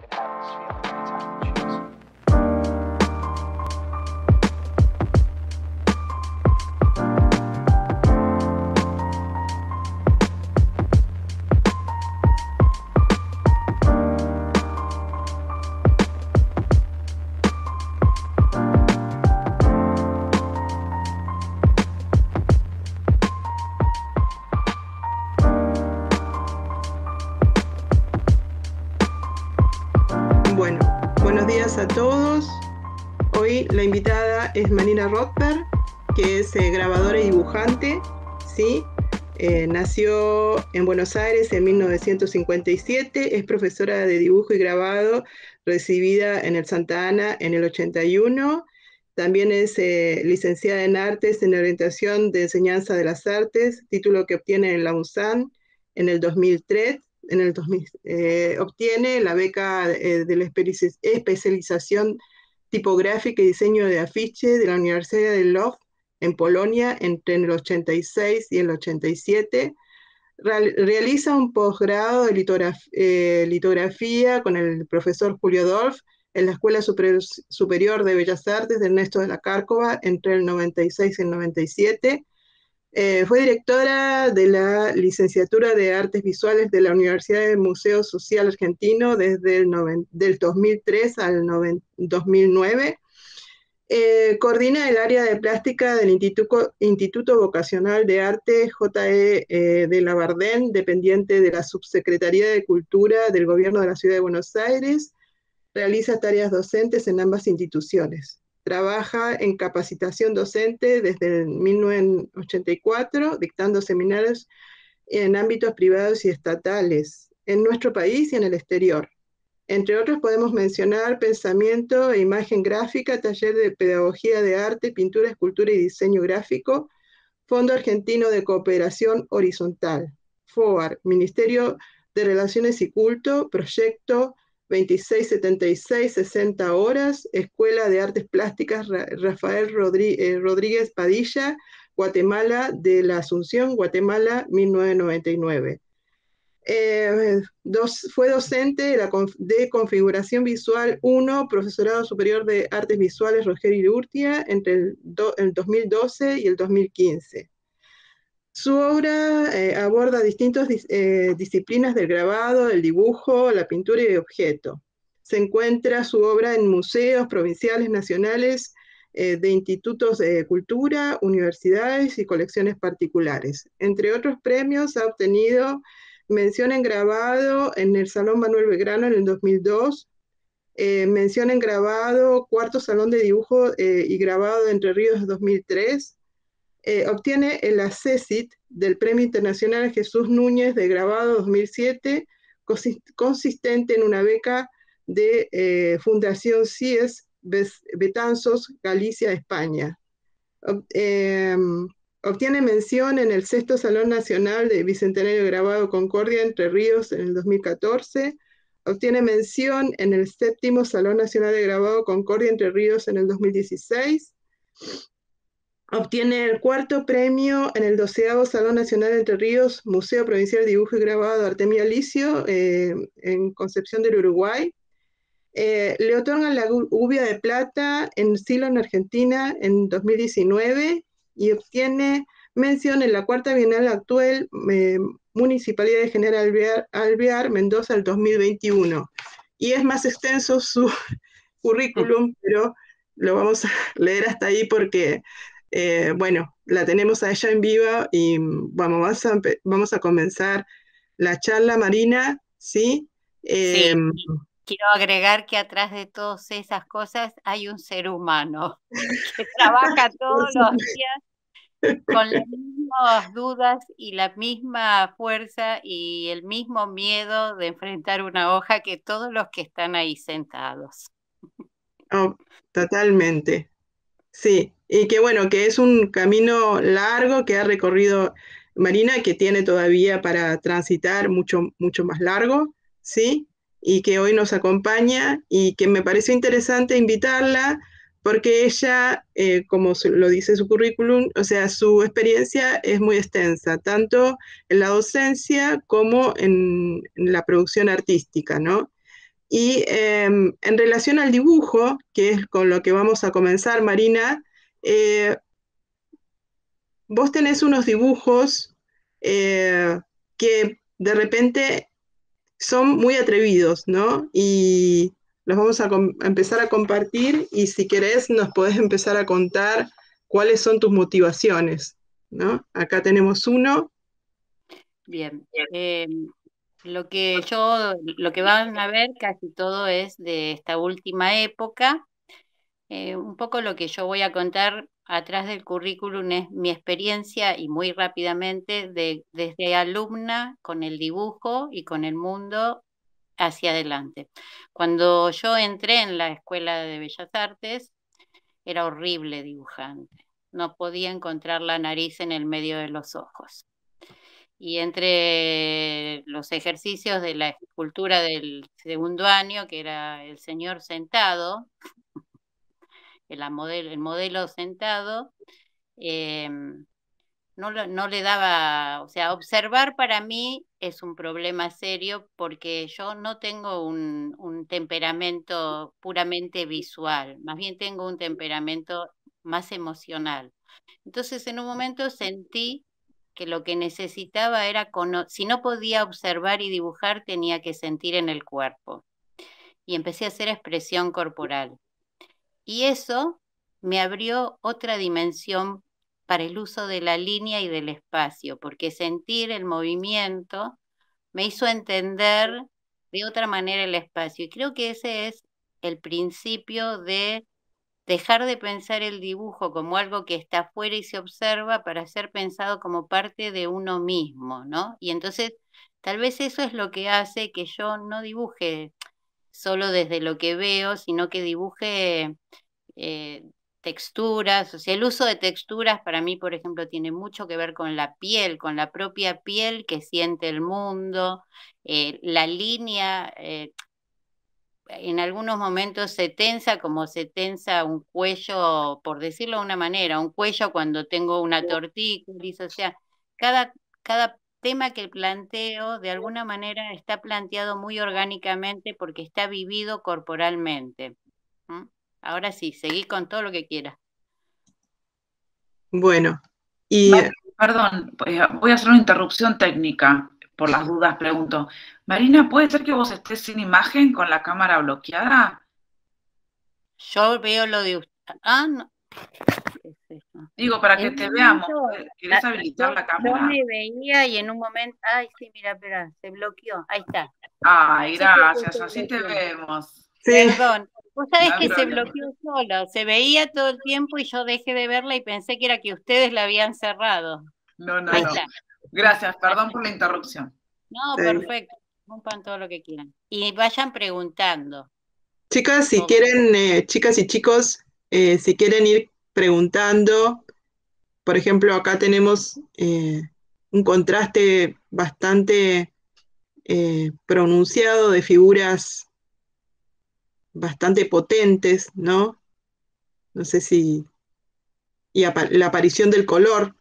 you can have this feeling anytime. Rothberg, que es eh, grabadora y dibujante, ¿sí? Eh, nació en Buenos Aires en 1957, es profesora de dibujo y grabado, recibida en el Santa Ana en el 81. También es eh, licenciada en Artes en Orientación de Enseñanza de las Artes, título que obtiene en la UNSAN en el 2003. En el 2000, obtiene la beca de la especialización tipográfica y diseño de afiche de la Universidad de Lodz en Polonia entre el 86 y el 87. Realiza un posgrado de eh, litografía con el profesor Julio Dolf en la Escuela Superior de Bellas Artes de Ernesto de la Cárcova entre el 96 y el 97 eh, fue directora de la licenciatura de Artes Visuales de la Universidad del Museo Social Argentino desde el del 2003 al 2009. Eh, coordina el área de plástica del Instituto, Vocacional de Arte JE eh, de la dependiente de la Subsecretaría de Cultura del Gobierno de la Ciudad de Buenos Aires. Realiza tareas docentes en ambas instituciones. Trabaja en capacitación docente desde el 1984, dictando seminarios en ámbitos privados y estatales, en nuestro país y en el exterior. Entre otros podemos mencionar pensamiento e imagen gráfica, taller de pedagogía de arte, pintura, escultura y diseño gráfico, Fondo Argentino de Cooperación Horizontal, FOAR, Ministerio de Relaciones y Culto, Proyecto 2676, 60 horas, Escuela de Artes Plásticas Rafael eh, Rodríguez Padilla, Guatemala de la Asunción, Guatemala 1999. Eh, fue docente de, Configuración Visual 1, Profesorado Superior de Artes Visuales Roger Irurtia, entre el 2012 y el 2015. Su obra eh, aborda distintas eh, disciplinas del grabado, el dibujo, la pintura y el objeto. Se encuentra su obra en museos provinciales, nacionales, eh, de institutos de cultura, universidades y colecciones particulares. Entre otros premios ha obtenido mención en grabado en el Salón Manuel Belgrano en el 2002, mención en grabado Cuarto Salón de Dibujo y Grabado de Entre Ríos en 2003, eh, obtiene el ACESIT del Premio Internacional Jesús Núñez de Grabado 2007, consistente en una beca de eh, Fundación CIES Betanzos, Galicia, España. Em, obtiene mención en el sexto Salón Nacional de Bicentenario Grabado Concordia Entre Ríos en el 2014. Obtiene mención en el séptimo Salón Nacional de Grabado Concordia Entre Ríos en el 2016. Obtiene el cuarto premio en el doceavo Salón Nacional de Entre Ríos, Museo Provincial de Dibujo y Grabado de Artemio Alicio, eh, en Concepción del Uruguay. Eh, le otorga la Gubia de Plata en Silo, en Argentina, en 2019 y obtiene mención en la cuarta Bienal actual eh, Municipalidad de General Alvear, Alvear, Mendoza, el 2021. Y es más extenso su currículum, mm. pero lo vamos a leer hasta ahí porque eh, bueno, la tenemos a ella en vivo y mm, vamos a, vamos a comenzar la charla, Marina, ¿sí? Em, Quiero agregar que atrás de todas esas cosas hay un ser humano que trabaja todos los días con las mismas dudas y la misma fuerza y el mismo miedo de enfrentar una hoja que todos los que están ahí sentados. Oh, totalmente. Sí, y que bueno, que es un camino largo que ha recorrido Marina, que tiene todavía para transitar mucho, mucho más largo, ¿sí? Y que hoy nos acompaña y que me pareció interesante invitarla porque ella, eh, como lo dice su currículum, o sea, su experiencia es muy extensa, tanto en la docencia como en, la producción artística, ¿no? Y em, en relación al dibujo, que es con lo que vamos a comenzar, Marina, eh, vos tenés unos dibujos eh, que de repente son muy atrevidos, ¿no? Y los vamos a, empezar a compartir y si querés nos podés empezar a contar cuáles son tus motivaciones, ¿no? Acá tenemos uno. Bien. Em, lo que yo, lo que van a ver casi todo es de esta última época, eh, un poco lo que yo voy a contar atrás del currículum es mi experiencia y muy rápidamente de, desde alumna con el dibujo y con el mundo hacia adelante. Cuando yo entré en la Escuela de Bellas Artes, era horrible dibujante. No podía encontrar la nariz en el medio de los ojos. Y entre los ejercicios de la escultura del segundo año, que era el señor sentado, el modelo, sentado, em, no, le daba, o sea, observar para mí es un problema serio porque yo no tengo un, un temperamento puramente visual, más bien tengo un temperamento más emocional. Entonces en un momento sentí que lo que necesitaba era, si no podía observar y dibujar, tenía que sentir en el cuerpo. Y empecé a hacer expresión corporal. Y eso me abrió otra dimensión para el uso de la línea y del espacio, porque sentir el movimiento me hizo entender de otra manera el espacio. Y creo que ese es el principio de dejar de pensar el dibujo como algo que está afuera y se observa para ser pensado como parte de uno mismo, ¿no? Y entonces, tal vez eso es lo que hace que yo no dibuje solo desde lo que veo, sino que dibuje eh, texturas. O sea, el uso de texturas para mí, por ejemplo, tiene mucho que ver con la piel, con la propia piel que siente el mundo, eh, la línea. Eh, en algunos momentos se tensa como se tensa un cuello, por decirlo de una manera, un cuello cuando tengo una tortícolis, o sea, cada, cada tema que planteo de alguna manera está planteado muy orgánicamente porque está vivido corporalmente. Ahora sí, seguí con todo lo que quieras. Bueno, y... Eh perdón, voy a hacer una interrupción técnica, por las dudas pregunto. Marina, ¿puede ser que vos estés sin imagen con la cámara bloqueada? Yo veo lo de usted. Ah, no. Digo, para que te veamos, eh, habilitar la cámara? Yo me veía y en un momento, ay, sí, mira, espera, se bloqueó, ahí está. Ay, gracias, así te vemos. Perdón, Vos sabés que se bloqueó solo, se veía todo el tiempo y yo dejé de verla y pensé que era que ustedes la habían cerrado. No, no, no. Gracias, perdón por la interrupción. No, perfecto, todo lo que quieran. Y vayan preguntando. Chicas, si quieren, eh, chicas y chicos, eh, si quieren ir preguntando. Por ejemplo, acá tenemos eh, un contraste bastante eh, pronunciado de figuras bastante potentes, ¿no? No sé si... Y la aparición del color,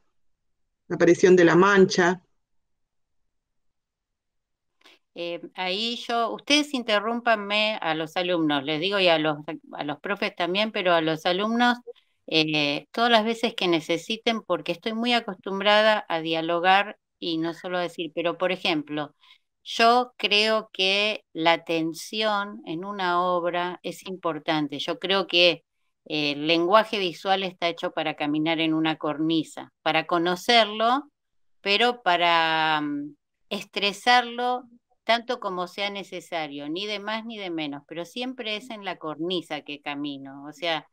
la aparición de la mancha. Eh, ahí yo, ustedes interrúmpanme a los alumnos, les digo, y a los, a los profes también, pero a los alumnos eh, todas las veces que necesiten, porque estoy muy acostumbrada a dialogar y no solo a decir, pero por ejemplo, yo creo que la tensión en una obra es importante. Yo creo que eh, el lenguaje visual está hecho para caminar en una cornisa, para conocerlo, pero para mm, estresarlo tanto como sea necesario, ni de más ni de menos, pero siempre es en la cornisa que camino. O sea,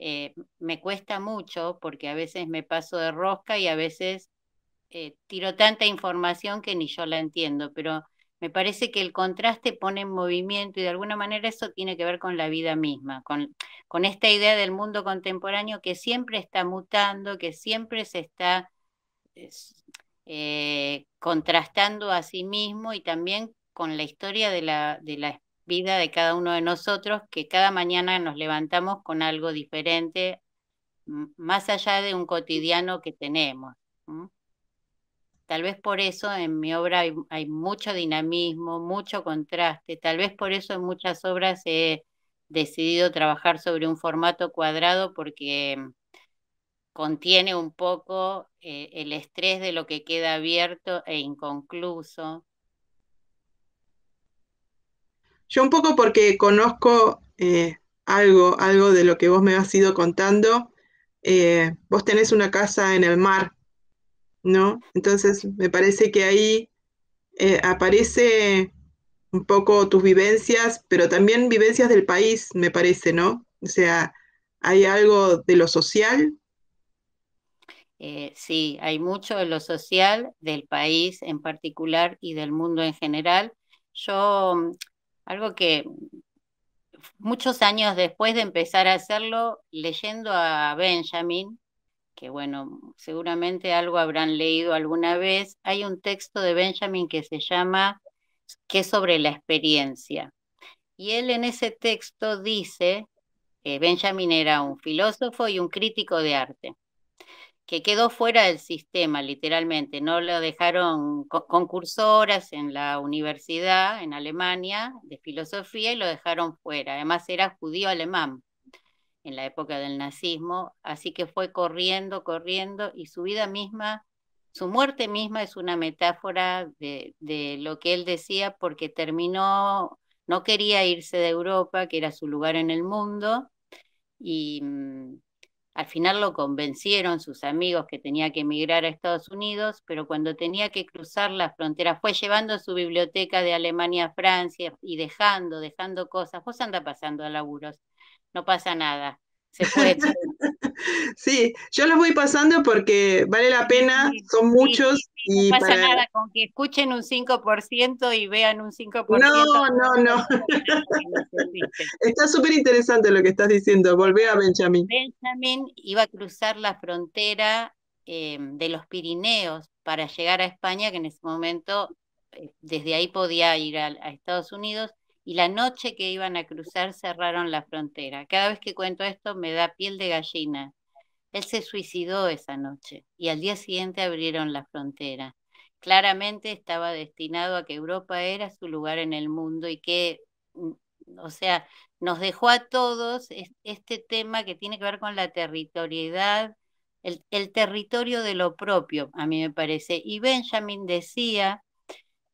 eh, me cuesta mucho porque a veces me paso de rosca y a veces eh, tiro tanta información que ni yo la entiendo, pero me parece que el contraste pone en movimiento y de alguna manera eso tiene que ver con la vida misma, con, con esta idea del mundo contemporáneo que siempre está mutando, que siempre se está eh, contrastando a sí mismo y también con la historia de la, de la vida de cada uno de nosotros, que cada mañana nos levantamos con algo diferente, más allá de un cotidiano que tenemos. Tal vez por eso en mi obra hay, mucho dinamismo, mucho contraste, tal vez por eso en muchas obras he decidido trabajar sobre un formato cuadrado porque contiene un poco eh, el estrés de lo que queda abierto e inconcluso, yo un poco porque conozco eh, algo, algo de lo que vos me has ido contando. Eh, vos tenés una casa en el mar, ¿no? Entonces me parece que ahí eh, aparece un poco tus vivencias, pero también vivencias del país, me parece, ¿no? O sea, ¿hay algo de lo social? sí, hay mucho de lo social, del país en particular y del mundo en general. Yo algo que muchos años después de empezar a hacerlo, leyendo a Benjamin, que bueno, seguramente algo habrán leído alguna vez, hay un texto de Benjamin que se llama que es sobre la experiencia. Y él en ese texto dice, que eh, Benjamin era un filósofo y un crítico de arte que quedó fuera del sistema, literalmente. No lo dejaron concursoras en la universidad en Alemania de filosofía y lo dejaron fuera. Además era judío alemán en la época del nazismo, así que fue corriendo, corriendo y su vida misma, su muerte misma es una metáfora de, de lo que él decía porque terminó, no quería irse de Europa, que era su lugar en el mundo, y mm, al final lo convencieron sus amigos que tenía que emigrar a Estados Unidos, pero cuando tenía que cruzar las fronteras fue llevando su biblioteca de Alemania a Francia y dejando, dejando cosas. Vos anda pasando a laburos, no pasa nada. Se puede sí, yo los voy pasando porque vale la pena, son muchos. y no pasa nada con que escuchen un 5% y vean un 5%. No, no, no. Está súper interesante lo que estás diciendo. Volvé a Benjamín. Benjamín iba a cruzar la frontera em, de los Pirineos para llegar a España, que en ese momento eh, desde ahí podía ir a Estados Unidos y la noche que iban a cruzar cerraron la frontera. Cada vez que cuento esto me da piel de gallina. Él se suicidó esa noche y al día siguiente abrieron la frontera. Claramente estaba destinado a que Europa era su lugar en el mundo y que, mm, o sea, nos dejó a todos este tema que tiene que ver con la territorialidad, el, territorio de lo propio, a mí me parece. Y Benjamin decía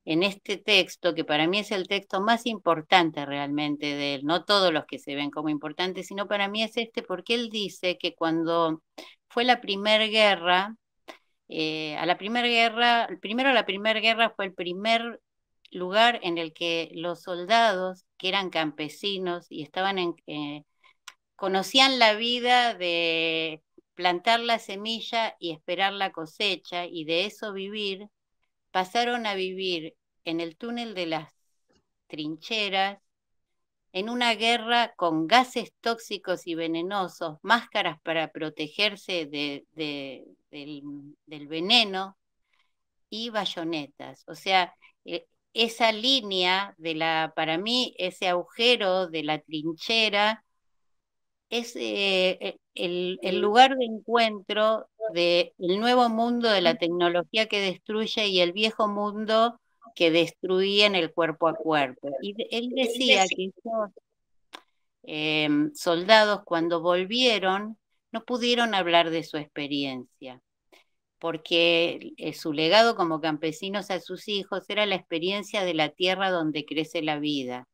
en este texto, que para mí es el texto más importante realmente de él, no todos los que se ven como importantes, sino para mí es este, porque él dice que cuando fue la primera guerra, eh, a la primera guerra, primero la primera guerra fue el primer lugar en el que los soldados, que eran campesinos y estaban en, eh, conocían la vida de plantar la semilla y esperar la cosecha y de eso vivir, pasaron a vivir en el túnel de las trincheras, en una guerra con gases tóxicos y venenosos, máscaras para protegerse del, veneno y bayonetas. O sea, eh, esa línea de la, para mí, ese agujero de la trinchera es eh, eh, el, lugar de encuentro de el nuevo mundo de la tecnología que destruye y el viejo mundo que destruía en el cuerpo a cuerpo. Y él decía que esos em, soldados cuando volvieron no pudieron hablar de su experiencia, porque eh, su legado como campesinos a sus hijos era la experiencia de la tierra donde crece la vida.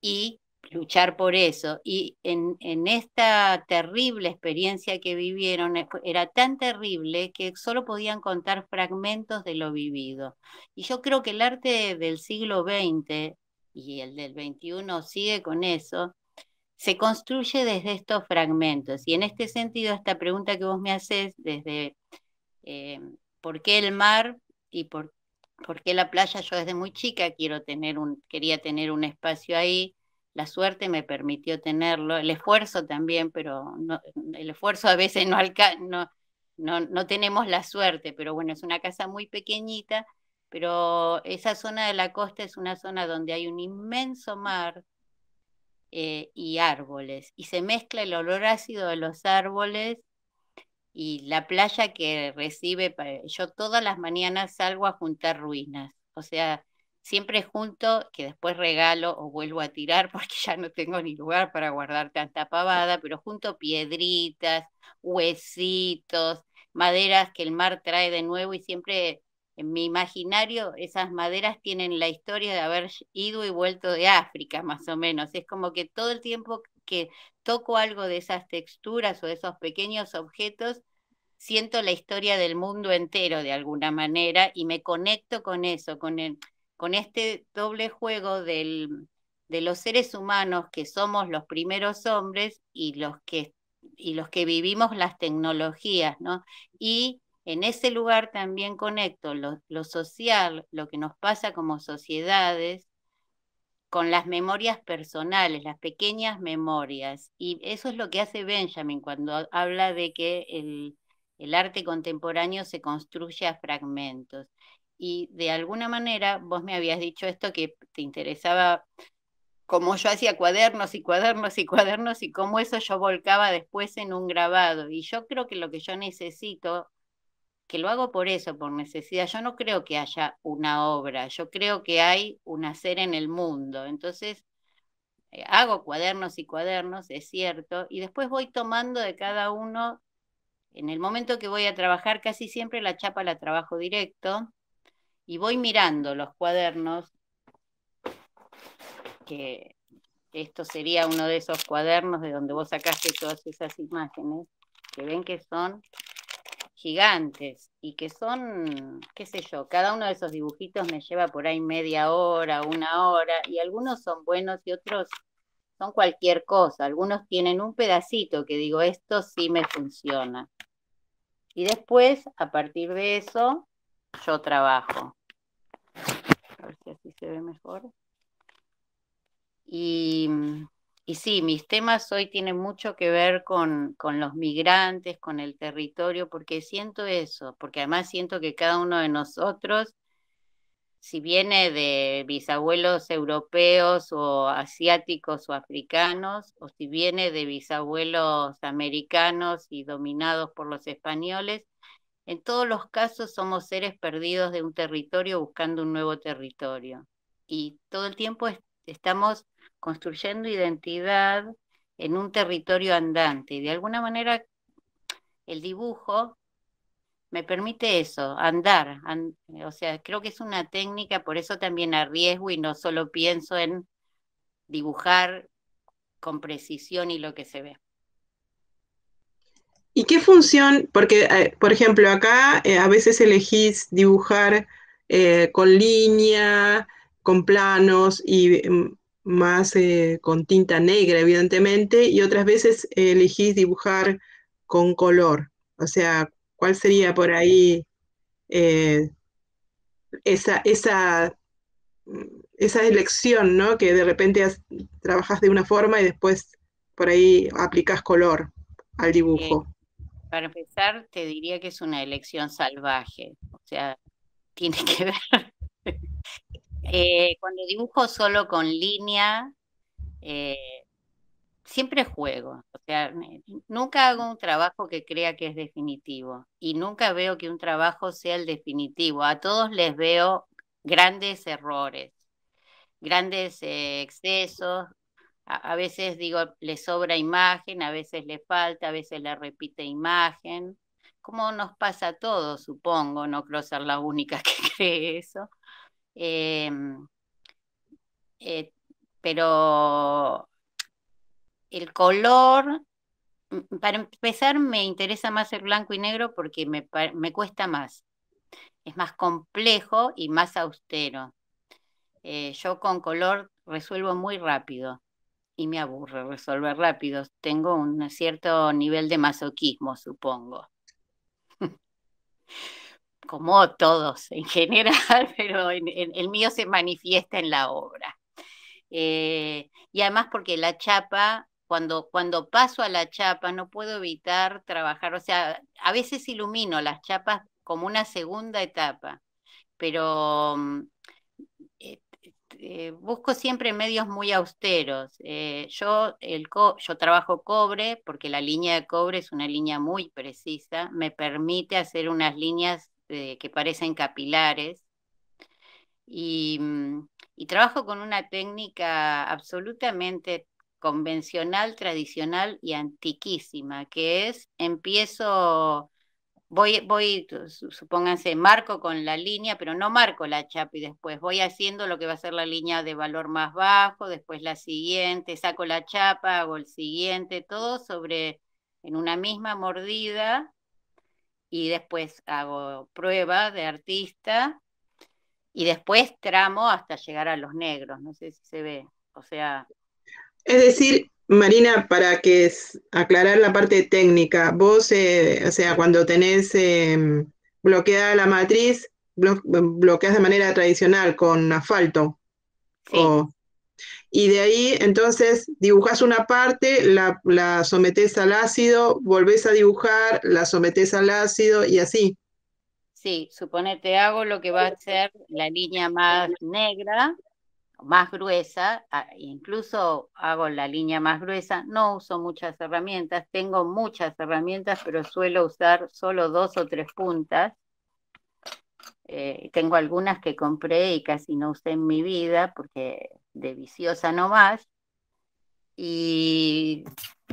Y luchar por eso. Y en, esta terrible experiencia que vivieron, eh, era tan terrible que solo podían contar fragmentos de lo vivido. Y yo creo que el arte del siglo XX y el del XXI sigue con eso, se construye desde estos fragmentos. Y en este sentido, esta pregunta que vos me haces desde eh, por qué el mar y por, por qué la playa, yo desde muy chica quiero tener un, quería tener un espacio ahí la suerte me permitió tenerlo, el esfuerzo también, pero el esfuerzo a veces no, alcanza, no, no, no, tenemos la suerte, pero bueno, es una casa muy pequeñita, pero esa zona de la costa es una zona donde hay un inmenso mar eh, y árboles, y se mezcla el olor ácido de los árboles y la playa que recibe, yo todas las mañanas salgo a juntar ruinas, o sea, siempre junto, que después regalo o vuelvo a tirar porque ya no tengo ni lugar para guardar tanta pavada, pero junto piedritas, huesitos, maderas que el mar trae de nuevo y siempre en mi imaginario esas maderas tienen la historia de haber ido y vuelto de África, más o menos. Es como que todo el tiempo que toco algo de esas texturas o de esos pequeños objetos, siento la historia del mundo entero de alguna manera y me conecto con eso, con el, con este doble juego de los seres humanos que somos los primeros hombres y los que, y los que vivimos las tecnologías, Y en ese lugar también conecto lo, social, lo que nos pasa como sociedades, con las memorias personales, las pequeñas memorias. Y eso es lo que hace Benjamin cuando habla de que el, el arte contemporáneo se construye a fragmentos y de alguna manera vos me habías dicho esto que te interesaba, cómo yo hacía cuadernos y cuadernos y cuadernos y cómo eso yo volcaba después en un grabado. Y yo creo que lo que yo necesito, que lo hago por eso, por necesidad, yo no creo que haya una obra, yo creo que hay un hacer en el mundo. Entonces, eh, hago cuadernos y cuadernos, es cierto, y después voy tomando de cada uno, en el momento que voy a trabajar, casi siempre la chapa la trabajo directo, y voy mirando los cuadernos, que esto sería uno de esos cuadernos de donde vos sacaste todas esas imágenes, que ven que son gigantes y que son, qué sé yo, cada uno de esos dibujitos me lleva por ahí media hora, una hora, y algunos son buenos y otros son cualquier cosa. Algunos tienen un pedacito que digo, esto sí me funciona. Y después, a partir de eso, yo trabajo. A ver si así se ve mejor. Y, y sí, mis temas hoy tienen mucho que ver con, con los migrantes, con el territorio, porque siento eso, porque además siento que cada uno de nosotros si viene de bisabuelos europeos o asiáticos o africanos, o si viene de bisabuelos americanos y dominados por los españoles, en todos los casos somos seres perdidos de un territorio buscando un nuevo territorio. Y todo el tiempo estamos construyendo identidad en un territorio andante. Y de alguna manera el dibujo me permite eso, andar. o sea, creo que es una técnica, por eso también arriesgo y no solo pienso en dibujar con precisión y lo que se ve. ¿Y qué función? Porque, eh, por ejemplo, acá eh, a veces elegís dibujar eh, con línea, con planos y mm, más con tinta negra, evidentemente, y otras veces elegís dibujar con color. O sea, ¿cuál sería por ahí esa, esa, mm, esa elección, ¿no? Que de repente trabajas de una forma y después por ahí aplicas color al dibujo para empezar, te diría que es una elección salvaje, o sea, tiene que ver. Eh, cuando dibujo solo con línea, eh, siempre juego, o sea, nunca hago un trabajo que crea que es definitivo y nunca veo que un trabajo sea el definitivo. A todos les veo grandes errores, grandes eh, excesos, a, veces digo, le sobra imagen, a veces le falta, a veces le repite imagen, como nos pasa a todos, supongo, no creo ser la única que cree eso. Em, eh, pero el color, mm, para empezar, me interesa más el blanco y negro porque me, cuesta más. Es más complejo y más austero. Eh, yo con color resuelvo muy rápido y me aburre resolver rápido. Tengo un cierto nivel de masoquismo, supongo. Como todos en general, pero el mío se manifiesta en la obra. Eh, y además porque la chapa, cuando, cuando paso a la chapa, no puedo evitar trabajar, o sea, a veces ilumino las chapas como una segunda etapa, pero mm, eh, busco siempre medios muy austeros. Eh, yo, el yo trabajo cobre porque la línea de cobre es una línea muy precisa, me permite hacer unas líneas eh, que parecen capilares mm, y trabajo con una técnica absolutamente convencional, tradicional y antiquísima, que es empiezo voy, voy, supónganse, marco con la línea, pero no marco la chapa y después voy haciendo lo que va a ser la línea de valor más bajo, después la siguiente, saco la chapa, hago el siguiente, todo sobre en una misma mordida y después hago prueba de artista y después tramo hasta llegar a los negros, no sé si se ve, o sea... Es decir, Marina, para que aclarar la parte técnica, vos, eh, o sea, cuando tenés em, bloqueada la matriz, bloqueas de manera tradicional con asfalto. Sí. y de ahí, entonces, dibujás una parte, la, la sometés al ácido, volvés a dibujar, la sometés al ácido y así. Sí, suponete hago lo que va a ser la línea más negra, más gruesa, ah, incluso hago la línea más gruesa, no uso muchas herramientas, tengo muchas herramientas, pero suelo usar solo dos o tres puntas. Eh, tengo algunas que compré y casi no usé en mi vida porque de viciosa no más. Y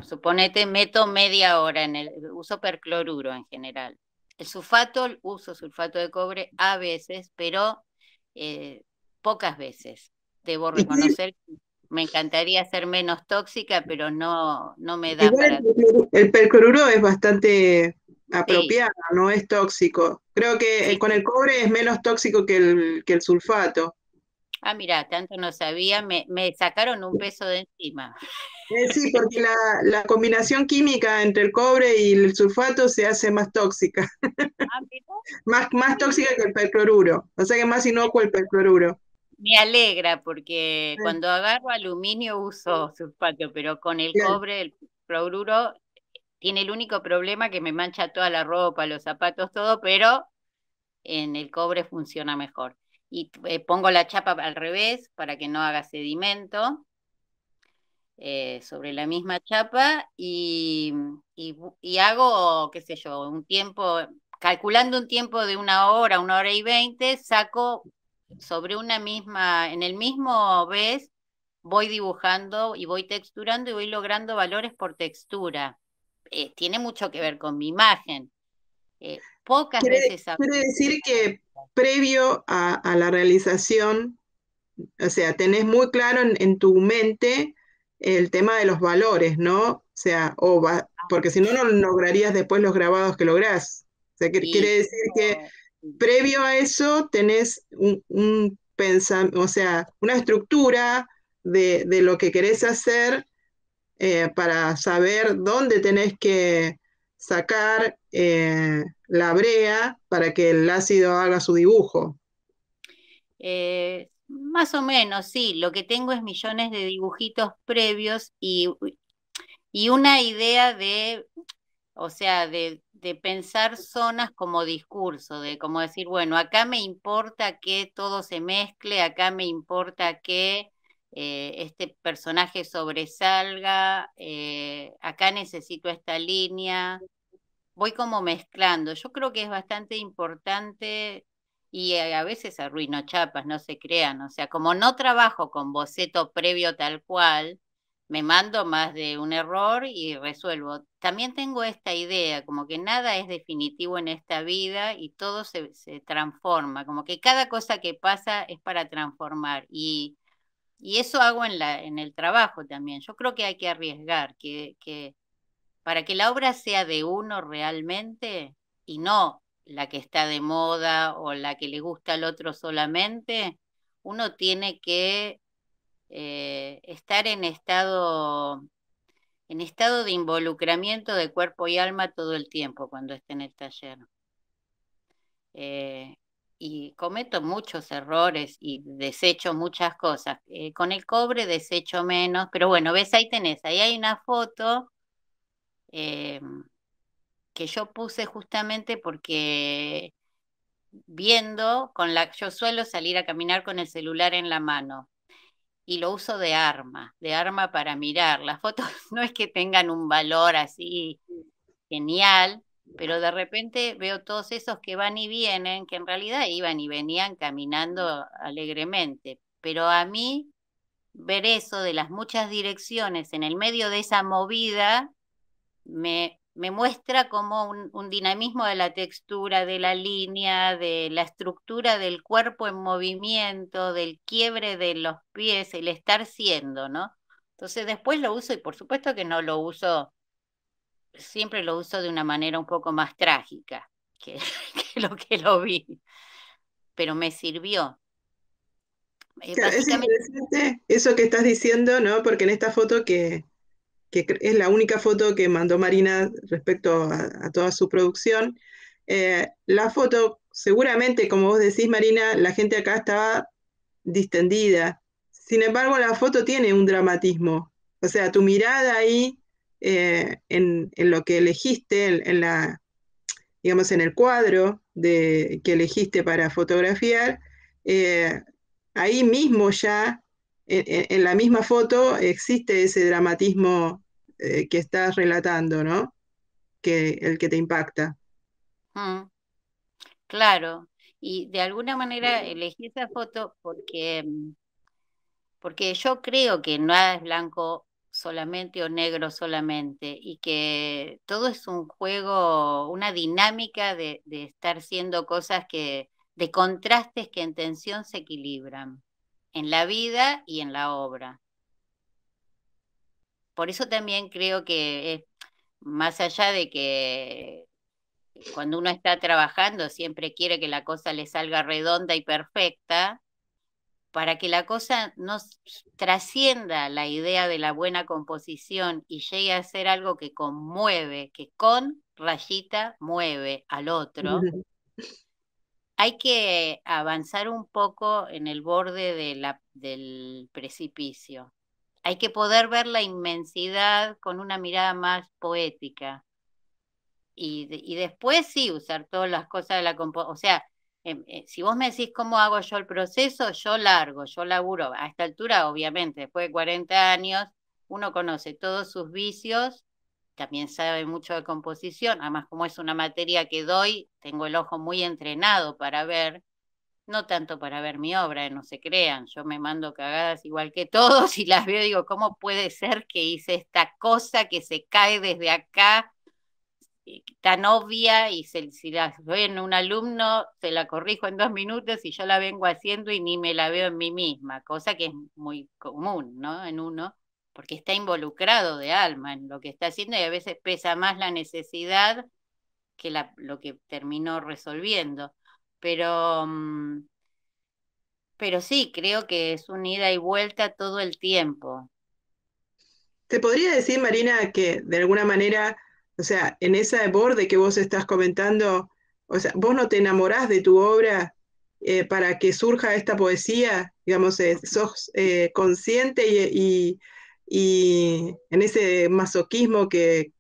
suponete, meto media hora en el, uso percloruro en general. El sulfato, uso sulfato de cobre a veces, pero eh, pocas veces debo reconocer que me encantaría ser menos tóxica, pero no, no me da para... El percloruro es bastante apropiado, no es tóxico. Creo que eh, con el cobre es menos tóxico que el, que el sulfato. Ah, mira, tanto no sabía, me, sacaron un peso de encima. Eh, sí, porque la, combinación química entre el cobre y el sulfato se hace más tóxica. Ah, más, más tóxica que el percloruro, o sea que más inocuo el percloruro me alegra porque cuando agarro aluminio uso sulfato, pero con el cobre, el cloruro, tiene el único problema que me mancha toda la ropa, los zapatos, todo, pero en el cobre funciona mejor. Y eh, pongo la chapa al revés para que no haga sedimento. Eh, sobre la misma chapa y, y, hago, qué sé yo, un tiempo, calculando un tiempo de una hora, una hora y veinte, saco sobre una misma, en el mismo vez, voy dibujando y voy texturando y voy logrando valores por textura. Eh, tiene mucho que ver con mi imagen. Eh, pocas veces. Quiere decir que previo a, la realización, o sea, tenés muy claro en, tu mente el tema de los valores, ¿no? O sea, o porque si no, no lograrías después los grabados que lográs. O sea, quiere decir que previo a eso tenés un, o sea, una estructura de, lo que querés hacer eh, para saber dónde tenés que sacar eh, la brea para que el ácido haga su dibujo. Eh, más o menos, sí. Lo que tengo es millones de dibujitos previos y, y una idea de, o sea, de de pensar zonas como discurso, de como decir, bueno, acá me importa que todo se mezcle, acá me importa que eh, este personaje sobresalga, eh, acá necesito esta línea, voy como mezclando. Yo creo que es bastante importante y eh, a veces arruino chapas, no se crean, o sea, como no trabajo con boceto previo tal cual, me mando más de un error y resuelvo. También tengo esta idea, como que nada es definitivo en esta vida y todo se, transforma, como que cada cosa que pasa es para transformar. Y, eso hago en, la, en el trabajo también. Yo creo que hay que arriesgar, que para que la obra sea de uno realmente y no la que está de moda o la que le gusta al otro solamente, uno tiene que eh, estar en estado, en estado de involucramiento de cuerpo y alma todo el tiempo cuando esté en el taller. Eh, y cometo muchos errores y desecho muchas cosas. Eh, con el cobre desecho menos, pero bueno, ves, ahí tenés, ahí hay una foto que yo puse justamente porque viendo, con la, yo suelo salir a caminar con el celular en la mano y lo uso de arma, de arma para mirar. Las fotos no es que tengan un valor así genial, pero de repente veo todos esos que van y vienen, que en realidad iban y venían caminando alegremente. Pero a mí ver eso de las muchas direcciones en el medio de esa movida me, me muestra como un, dinamismo de la textura, de la línea, de la estructura del cuerpo en movimiento, del quiebre de los pies, el estar siendo, ¿no? Entonces después lo uso y por supuesto que no lo uso, siempre lo uso de una manera un poco más trágica que, lo que lo vi, pero me sirvió. Eh, interesante eso que estás diciendo, ¿no? Porque en esta foto que, que es la única foto que mandó Marina respecto a, toda su producción. Eh, la foto, seguramente, como vos decís, Marina, la gente acá estaba distendida. Sin embargo, la foto tiene un dramatismo. O sea, tu mirada ahí eh, en, lo que elegiste, en, la, digamos, en el cuadro de, que elegiste para fotografiar, eh, ahí mismo ya en, la misma foto existe ese dramatismo eh, que estás relatando, ¿no? Que el que te impacta. Mm. Claro, y de alguna manera elegí esa foto porque, porque yo creo que nada es blanco solamente o negro solamente y que todo es un juego, una dinámica de, de estar siendo cosas que, de contrastes que en tensión se equilibran en la vida y en la obra. Por eso también creo que más allá de que cuando uno está trabajando siempre quiere que la cosa le salga redonda y perfecta, para que la cosa no trascienda la idea de la buena composición y llegue a ser algo que conmueve, que con rayita mueve al otro, hay que avanzar un poco en el borde del precipicio. Hay que poder ver la inmensidad con una mirada más poética. Y, después sí, usar todas las cosas de la composición. O sea, em, eh, si vos me decís cómo hago yo el proceso, yo largo, yo laburo. A esta altura, obviamente, después de 40 años, uno conoce todos sus vicios también sabe mucho de composición, además como es una materia que doy, tengo el ojo muy entrenado para ver, no tanto para ver mi obra, eh, no se crean, yo me mando cagadas igual que todos y las veo y digo, ¿cómo puede ser que hice esta cosa que se cae desde acá? Eh, tan obvia y si la veo en un alumno, se la corrijo en dos minutos y yo la vengo haciendo y ni me la veo en mí misma, cosa que es muy común, ¿no? En uno porque está involucrado de alma en lo que está haciendo y a veces pesa más la necesidad que la, lo que terminó resolviendo. Pero, mm, pero sí, creo que es un ida y vuelta todo el tiempo. ¿Te podría decir, Marina, que de alguna manera, o sea, en ese borde que vos estás comentando, o sea, vos no te enamorás de tu obra eh, para que surja esta poesía, digamos, eh, sos eh, consciente y y en ese masoquismo que,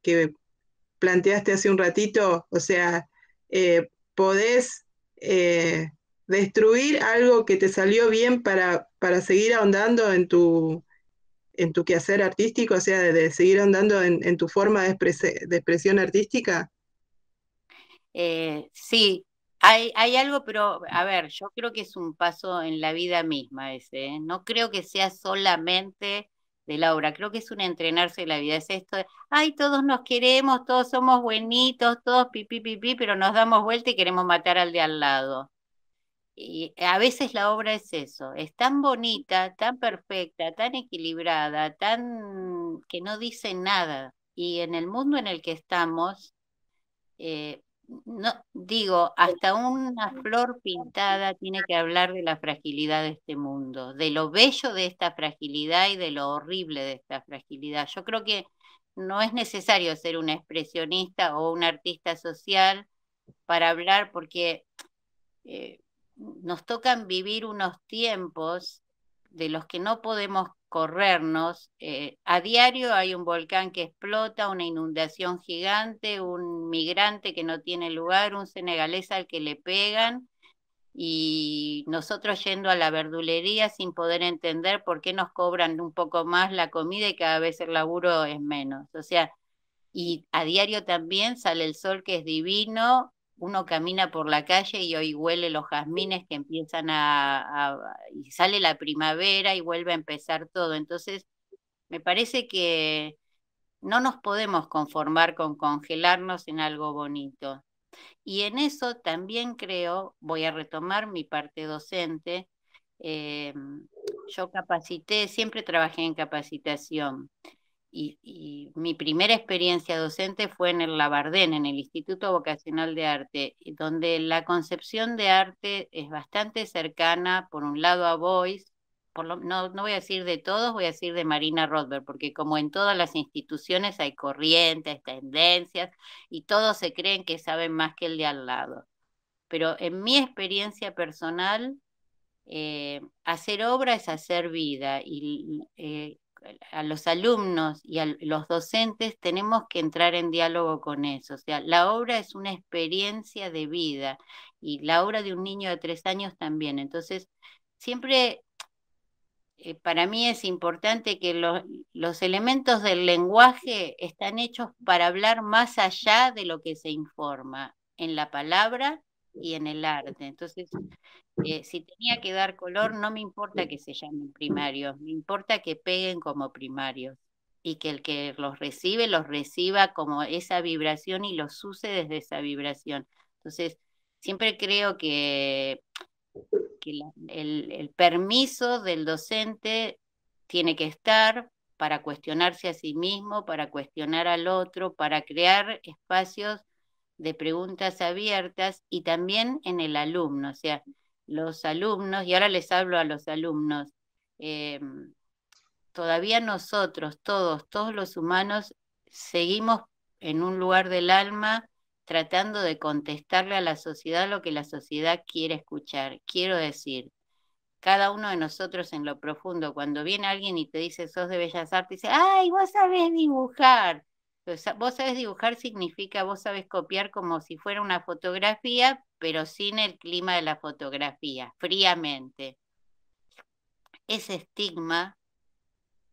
planteaste hace un ratito, o sea, eh, podés eh, destruir algo que te salió bien para, para seguir ahondando en tu, en tu quehacer artístico, o sea, de, seguir ahondando en, tu forma de, expresión artística? Eh, sí, hay, hay, algo, pero a ver, yo creo que es un paso en la vida misma ese. No creo que sea solamente de Laura. Creo que es un entrenarse de la vida, es esto de, ay, todos nos queremos, todos somos buenitos, todos pipi pipi pero nos damos vuelta y queremos matar al de al lado. Y a veces la obra es eso, es tan bonita, tan perfecta, tan equilibrada, tan que no dice nada. Y en el mundo en el que estamos, eh, no, digo, hasta una flor pintada tiene que hablar de la fragilidad de este mundo, de lo bello de esta fragilidad y de lo horrible de esta fragilidad. Yo creo que no es necesario ser un expresionista o un artista social para hablar porque eh, nos tocan vivir unos tiempos de los que no podemos corrernos. Eh, a diario hay un volcán que explota, una inundación gigante, un migrante que no tiene lugar, un senegalés al que le pegan y nosotros yendo a la verdulería sin poder entender por qué nos cobran un poco más la comida y cada vez el laburo es menos. O sea, y a diario también sale el sol que es divino uno camina por la calle y hoy huele los jazmines que empiezan a, y sale la primavera y vuelve a empezar todo. Entonces, me parece que no nos podemos conformar con congelarnos en algo bonito. Y en eso también creo, voy a retomar mi parte docente, eh, yo capacité, siempre trabajé en capacitación y, mi primera experiencia docente fue en el Labardén, en el Instituto Vocacional de Arte, donde la concepción de arte es bastante cercana, por un lado, a Boyce, por lo, no, voy a decir de todos, voy a decir de Marina Rothberg, porque como en todas las instituciones hay corrientes, tendencias, y todos se creen que saben más que el de al lado. Pero en mi experiencia personal, eh, hacer obra es hacer vida y eh, a los alumnos y a los docentes tenemos que entrar en diálogo con eso. O sea, la obra es una experiencia de vida y la obra de un niño de tres años también. Entonces, siempre eh, para mí es importante que los elementos del lenguaje están hechos para hablar más allá de lo que se informa en la palabra y en el arte. Entonces, eh, si tenía que dar color, no me importa que se llamen primarios, me importa que peguen como primarios y que el que los recibe los reciba como esa vibración y los use desde esa vibración. Entonces, siempre creo que, el, el permiso del docente tiene que estar para cuestionarse a sí mismo, para cuestionar al otro, para crear espacios de preguntas abiertas y también en el alumno, o sea, los alumnos, y ahora les hablo a los alumnos, em, todavía nosotros, todos, todos los humanos, seguimos en un lugar del alma tratando de contestarle a la sociedad lo que la sociedad quiere escuchar. Quiero decir, cada uno de nosotros en lo profundo, cuando viene alguien y te dice sos de Bellas Artes, dice, ay, vos sabés dibujar vos sabés dibujar significa vos sabés copiar como si fuera una fotografía, pero sin el clima de la fotografía, fríamente. Ese estigma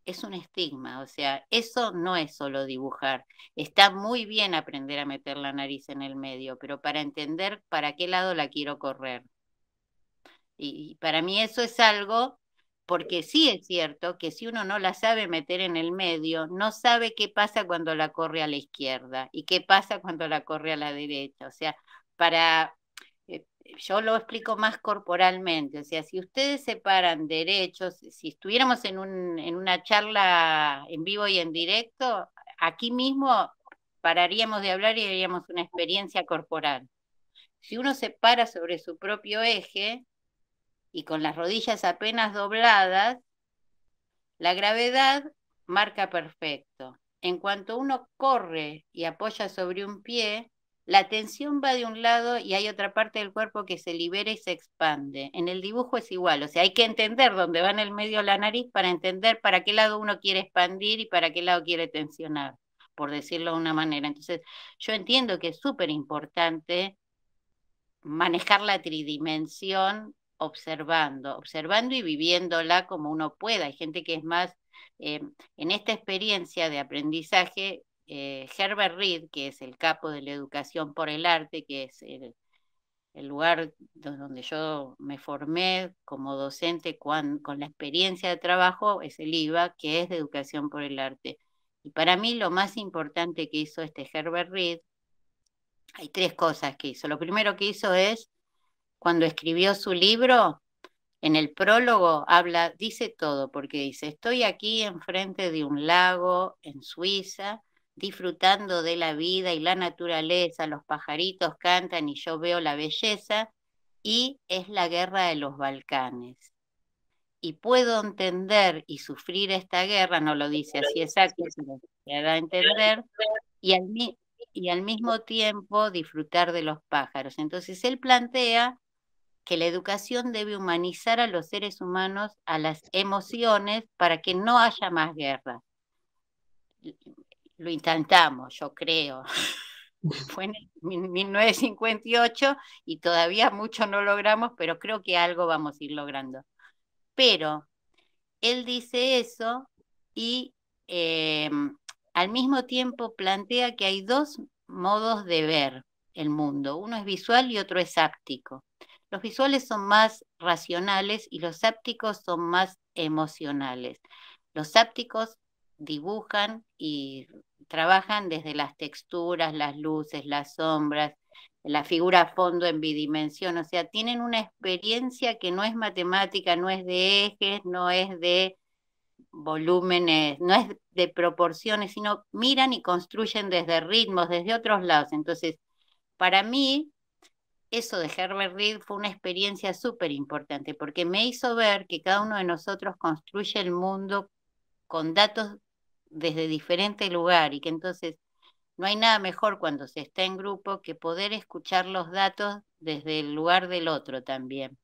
es un estigma, o sea, eso no es solo dibujar. Está muy bien aprender a meter la nariz en el medio, pero para entender para qué lado la quiero correr. y para mí eso es algo porque sí es cierto que si uno no la sabe meter en el medio, no sabe qué pasa cuando la corre a la izquierda y qué pasa cuando la corre a la derecha. O sea, para, eh, yo lo explico más corporalmente, o sea, si ustedes separan derechos, si estuviéramos en, en una charla en vivo y en directo, aquí mismo pararíamos de hablar y haríamos una experiencia corporal. Si uno se para sobre su propio eje, y con las rodillas apenas dobladas, la gravedad marca perfecto. En cuanto uno corre y apoya sobre un pie, la tensión va de un lado y hay otra parte del cuerpo que se libera y se expande. En el dibujo es igual, o sea, hay que entender dónde va en el medio la nariz para entender para qué lado uno quiere expandir y para qué lado quiere tensionar, por decirlo de una manera. Entonces, yo entiendo que es súper importante manejar la tridimensión observando, observando y viviéndola como uno pueda. Hay gente que es más, eh, en esta experiencia de aprendizaje, eh, Herbert Reed, que es el capo de la educación por el arte, que es el, lugar donde yo me formé como docente con, la experiencia de trabajo, es el IVA, que es de educación por el arte. Y para mí lo más importante que hizo este Herbert Reed, hay tres cosas que hizo. Lo primero que hizo es cuando escribió su libro, en el prólogo habla, dice todo, porque dice, estoy aquí enfrente de un lago en Suiza, disfrutando de la vida y la naturaleza, los pajaritos cantan y yo veo la belleza, y es la guerra de los Balcanes. Y puedo entender y sufrir esta guerra, no lo dice así exacto, pero se da a entender, y al mismo tiempo disfrutar de los pájaros. Entonces él plantea que la educación debe humanizar a los seres humanos, a las emociones, para que no haya más guerra. Lo intentamos, yo creo. Fue en 1958 y todavía mucho no logramos, pero creo que algo vamos a ir logrando. Pero él dice eso y eh, al mismo tiempo plantea que hay dos modos de ver el mundo. Uno es visual y otro es áptico. Los visuales son más racionales y los ápticos son más emocionales. Los ápticos dibujan y trabajan desde las texturas, las luces, las sombras, la figura a fondo en bidimensión, o sea, tienen una experiencia que no es matemática, no es de ejes, no es de volúmenes, no es de proporciones, sino miran y construyen desde ritmos, desde otros lados. Entonces, para mí, eso de Herbert Reed fue una experiencia súper importante porque me hizo ver que cada uno de nosotros construye el mundo con datos desde diferente lugar y que entonces no hay nada mejor cuando se está en grupo que poder escuchar los datos desde el lugar del otro también.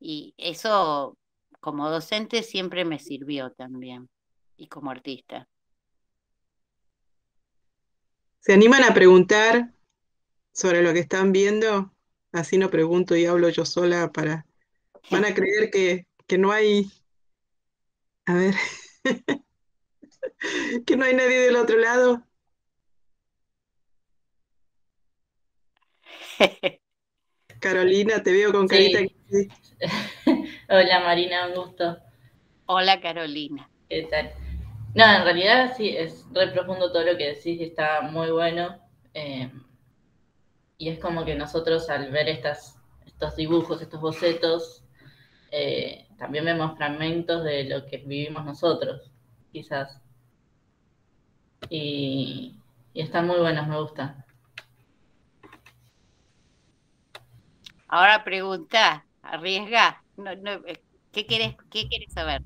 Y eso como docente siempre me sirvió también y como artista. ¿Se animan a preguntar sobre lo que están viendo, así no pregunto y hablo yo sola para... Van a creer que, no hay... A ver, que no hay nadie del otro lado. Carolina, te veo con carita. Hola Marina, un gusto. Hola Carolina. ¿Qué tal? No, en realidad sí, es re profundo todo lo que decís, y está muy bueno. Eh, y es como que nosotros al ver estas, estos dibujos, estos bocetos, eh, también vemos fragmentos de lo que vivimos nosotros, quizás. Y, están muy buenos, me gustan. Ahora pregunta, arriesga, eh, ¿qué, quieres, ¿qué quieres saber?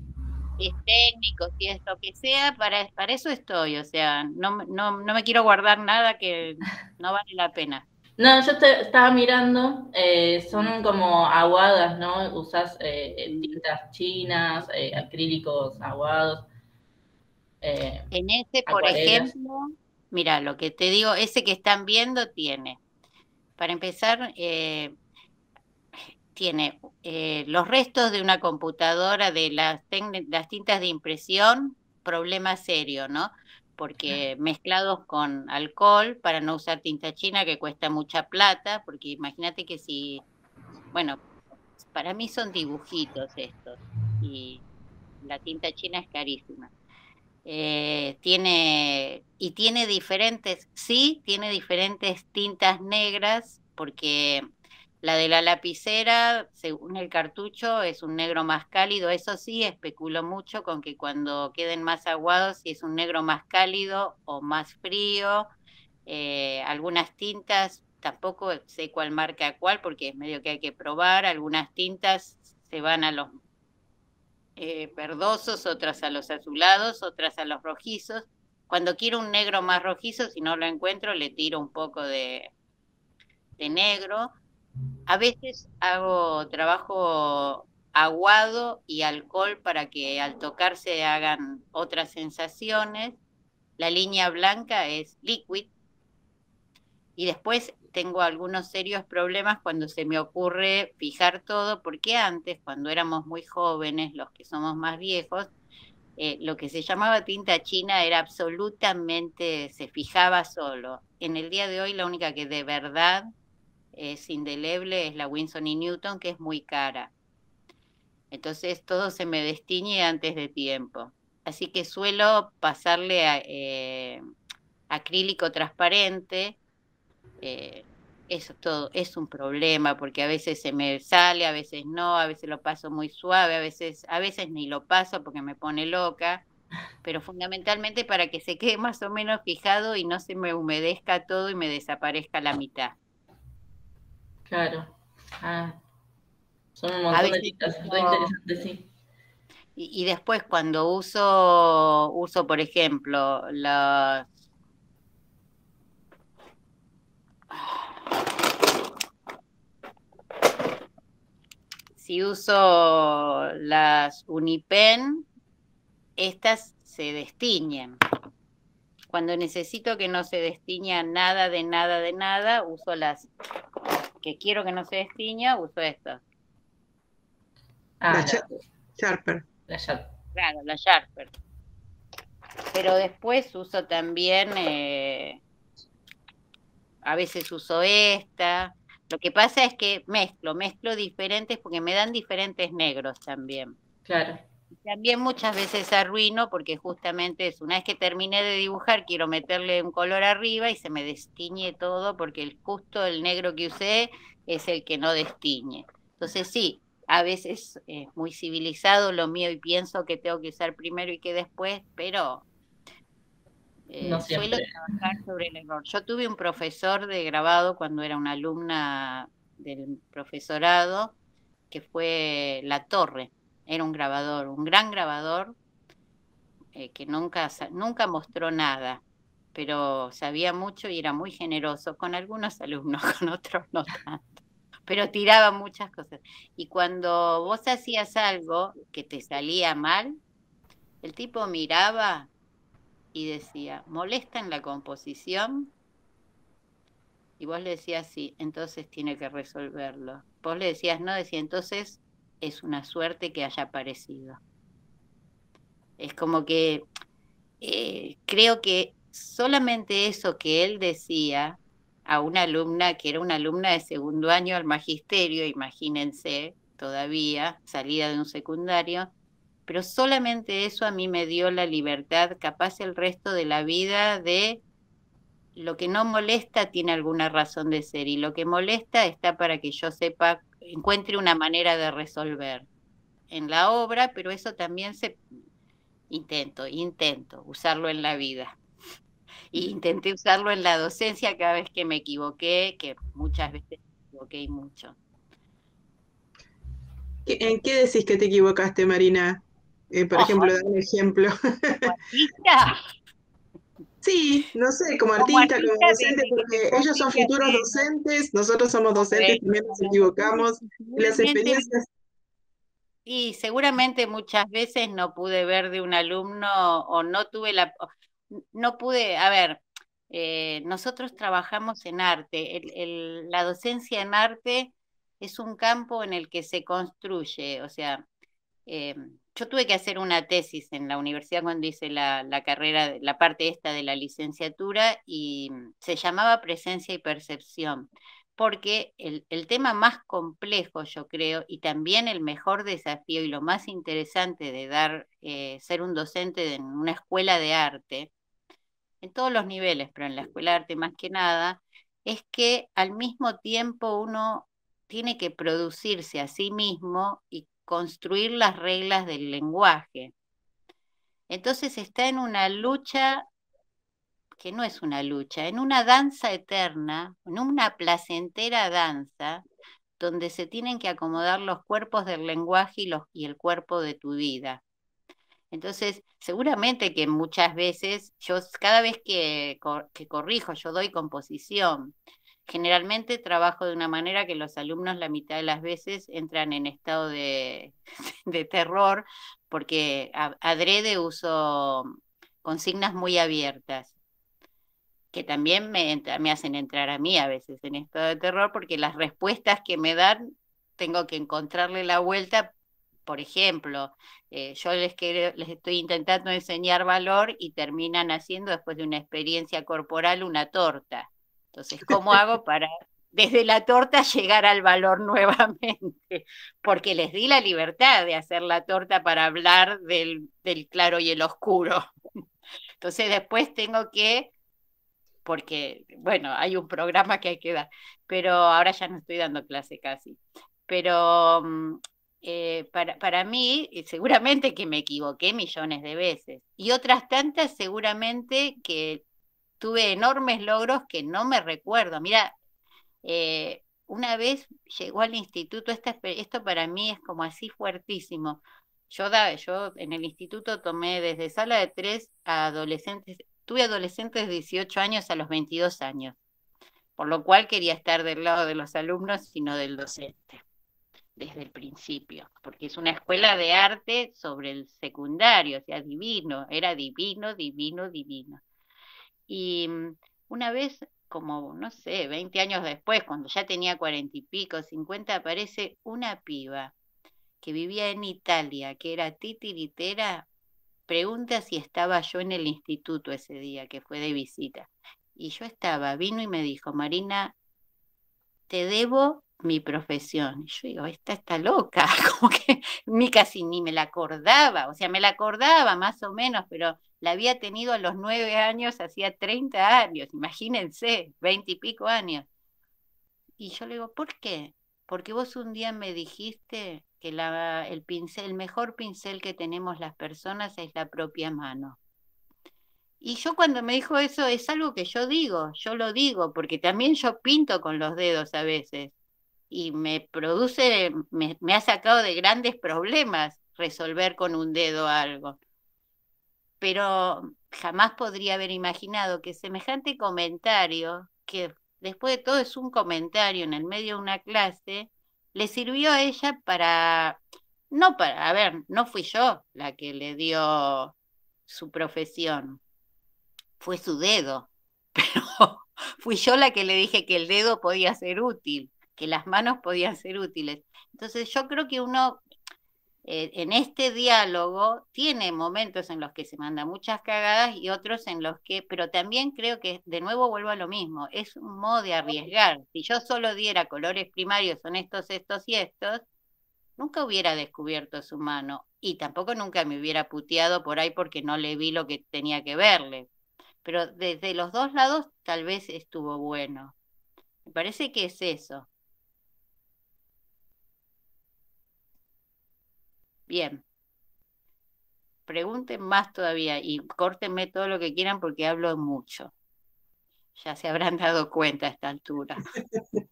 Si es técnico, si es lo que sea, para, para eso estoy, o sea, no, no, no me quiero guardar nada que no vale la pena. No, yo te, estaba mirando, eh, son como aguadas, ¿no? Usas eh, tintas chinas, eh, acrílicos aguados. en este, por ejemplo, mira, lo que te digo, ese que están viendo tiene, para empezar, tiene los restos de una computadora de las tintas de impresión, problema serio, ¿no? porque mezclados con alcohol, para no usar tinta china que cuesta mucha plata, porque imagínate que si, bueno, para mí son dibujitos estos, y la tinta china es carísima. Eh, tiene y tiene diferentes, sí, tiene diferentes tintas negras porque la de la lapicera, según el cartucho, es un negro más cálido. Eso sí, especulo mucho con que cuando queden más aguados, si es un negro más cálido o más frío. Eh, algunas tintas, tampoco sé cuál marca cuál, porque es medio que hay que probar. Algunas tintas se van a los eh, verdosos, otras a los azulados, otras a los rojizos. Cuando quiero un negro más rojizo, si no lo encuentro, le tiro un poco de negro a veces hago trabajo aguado y alcohol para que al tocarse hagan otras sensaciones. La línea blanca es liquid. Y después tengo algunos serios problemas cuando se me ocurre fijar todo, porque antes, cuando éramos muy jóvenes, los que somos más viejos, eh, lo que se llamaba tinta china era absolutamente, se fijaba solo. En el día de hoy la única que de verdad es indeleble es la Winson y Newton, que es muy cara. Entonces todo se me destiñe antes de tiempo. Así que suelo pasarle a, eh, acrílico transparente. Eh, eso todo es un problema porque a veces se me sale, a veces no, a veces lo paso muy suave, a veces, a veces ni lo paso porque me pone loca, pero fundamentalmente para que se quede más o menos fijado y no se me humedezca todo y me desaparezca la mitad. Claro. Ah, son un montón de interesante, sí. Y, después cuando uso, uso por ejemplo, las... Si uso las Unipen, estas se destiñen. Cuando necesito que no se destiña nada de nada de nada, uso las que quiero que no se destiña, uso esta. Ah, la, Sharper. Claro, la Sharper. Pero después uso también, eh, a veces uso esta. Lo que pasa es que mezclo, mezclo diferentes porque me dan diferentes negros también. Claro también muchas veces arruino porque justamente es una vez que terminé de dibujar quiero meterle un color arriba y se me destiñe todo porque el, justo el negro que usé es el que no destiñe. Entonces sí, a veces es muy civilizado lo mío y pienso que tengo que usar primero y que después, pero eh, no suelo trabajar sobre el error. Yo tuve un profesor de grabado cuando era una alumna del profesorado que fue La Torre era un grabador, un gran grabador eh, que nunca, nunca mostró nada, pero sabía mucho y era muy generoso con algunos alumnos, con otros no tanto, pero tiraba muchas cosas. Y cuando vos hacías algo que te salía mal, el tipo miraba y decía, ¿molesta en la composición? Y vos le decías, sí, entonces tiene que resolverlo. Vos le decías, no, decía, entonces es una suerte que haya aparecido. Es como que eh, creo que solamente eso que él decía a una alumna que era una alumna de segundo año al magisterio, imagínense todavía, salida de un secundario, pero solamente eso a mí me dio la libertad, capaz el resto de la vida de lo que no molesta tiene alguna razón de ser y lo que molesta está para que yo sepa encuentre una manera de resolver en la obra, pero eso también se intento, intento usarlo en la vida. Y intenté usarlo en la docencia cada vez que me equivoqué, que muchas veces me equivoqué y mucho. ¿En qué decís que te equivocaste, Marina? Eh, por oh. ejemplo, dar un ejemplo. Sí, no sé, como artista, como, docente, porque ellos son futuros docentes, nosotros somos docentes, también nos equivocamos, y las experiencias... Y seguramente muchas veces no pude ver de un alumno o no tuve la... No pude, a ver, eh, nosotros trabajamos en arte, la docencia en arte es un campo en el que se construye, o sea, em, yo tuve que hacer una tesis en la universidad cuando hice la, carrera, la parte esta de la licenciatura, y mm, se llamaba presencia y percepción, porque el, tema más complejo, yo creo, y también el mejor desafío y lo más interesante de dar, eh, ser un docente en una escuela de arte, en todos los niveles, pero en la escuela de arte más que nada, es que al mismo tiempo uno tiene que producirse a sí mismo y construir las reglas del lenguaje. Entonces está en una lucha que no es una lucha, en una danza eterna, en una placentera danza, donde se tienen que acomodar los cuerpos del lenguaje y, los, y el cuerpo de tu vida. Entonces, seguramente que muchas veces, yo cada vez que, que corrijo, yo doy composición, Generalmente trabajo de una manera que los alumnos la mitad de las veces entran en estado de, terror porque adrede uso consignas muy abiertas que también me, hacen entrar a mí a veces en estado de terror porque las respuestas que me dan tengo que encontrarle la vuelta. Por ejemplo, eh, yo les, les estoy intentando enseñar valor y terminan haciendo después de una experiencia corporal una torta. Entonces, ¿cómo hago para desde la torta llegar al valor nuevamente? Porque les di la libertad de hacer la torta para hablar del, claro y el oscuro. Entonces, después tengo que porque, bueno, hay un programa que hay que dar, pero ahora ya no estoy dando clase casi. Pero mm, eh, para, para, mí, seguramente que me equivoqué millones de veces y otras tantas seguramente que tuve enormes logros que no me recuerdo. Mira, eh, una vez llegó al instituto, esta, esto para mí es como así fuertísimo. Yo, yo en el instituto tomé desde sala de tres a adolescentes, tuve adolescentes de 18 años a los 22 años, por lo cual quería estar del lado de los alumnos, sino del docente, desde el principio, porque es una escuela de arte sobre el secundario, o sea, divino, era divino, divino, divino. Y mm, una vez, como no sé, 20 años después, cuando ya tenía cuarenta y pico, 50, aparece una piba que vivía en Italia, que era titiritera, pregunta si estaba yo en el instituto ese día, que fue de visita. Y yo estaba, vino y me dijo, Marina, te debo mi profesión. Y yo digo, esta está loca, como que ni casi ni me la acordaba, o sea, me la acordaba más o menos, pero la había tenido a los nueve años, hacía 30 años, imagínense, 20 y pico años. Y yo le digo, ¿por qué? Porque vos un día me dijiste que el, pincel, mejor pincel que tenemos las personas es la propia mano. Y yo cuando me dijo eso es algo que yo digo, yo lo digo, porque también yo pinto con los dedos a veces y me produce, me ha sacado de grandes problemas resolver con un dedo algo pero jamás podría haber imaginado que semejante comentario, que después de todo es un comentario en el medio de una clase, le sirvió a ella para, no para, a ver, no fui yo la que le dio su profesión, fue su dedo, pero fui yo la que le dije que el dedo podía ser útil, que las manos podían ser útiles. Entonces yo creo que uno eh, en este diálogo tiene momentos en los que se manda muchas cagadas y otros en los que, pero también creo que de nuevo vuelvo a lo mismo, es un modo de arriesgar. Si yo solo diera colores primarios, son estos, estos y estos, nunca hubiera descubierto su mano y tampoco nunca me hubiera puteado por ahí porque no le vi lo que tenía que verle. Pero desde los dos lados tal vez estuvo bueno. Me parece que es eso. Bien. Pregunten más todavía y córtenme todo lo que quieran porque hablo mucho. Ya se habrán dado cuenta a esta altura.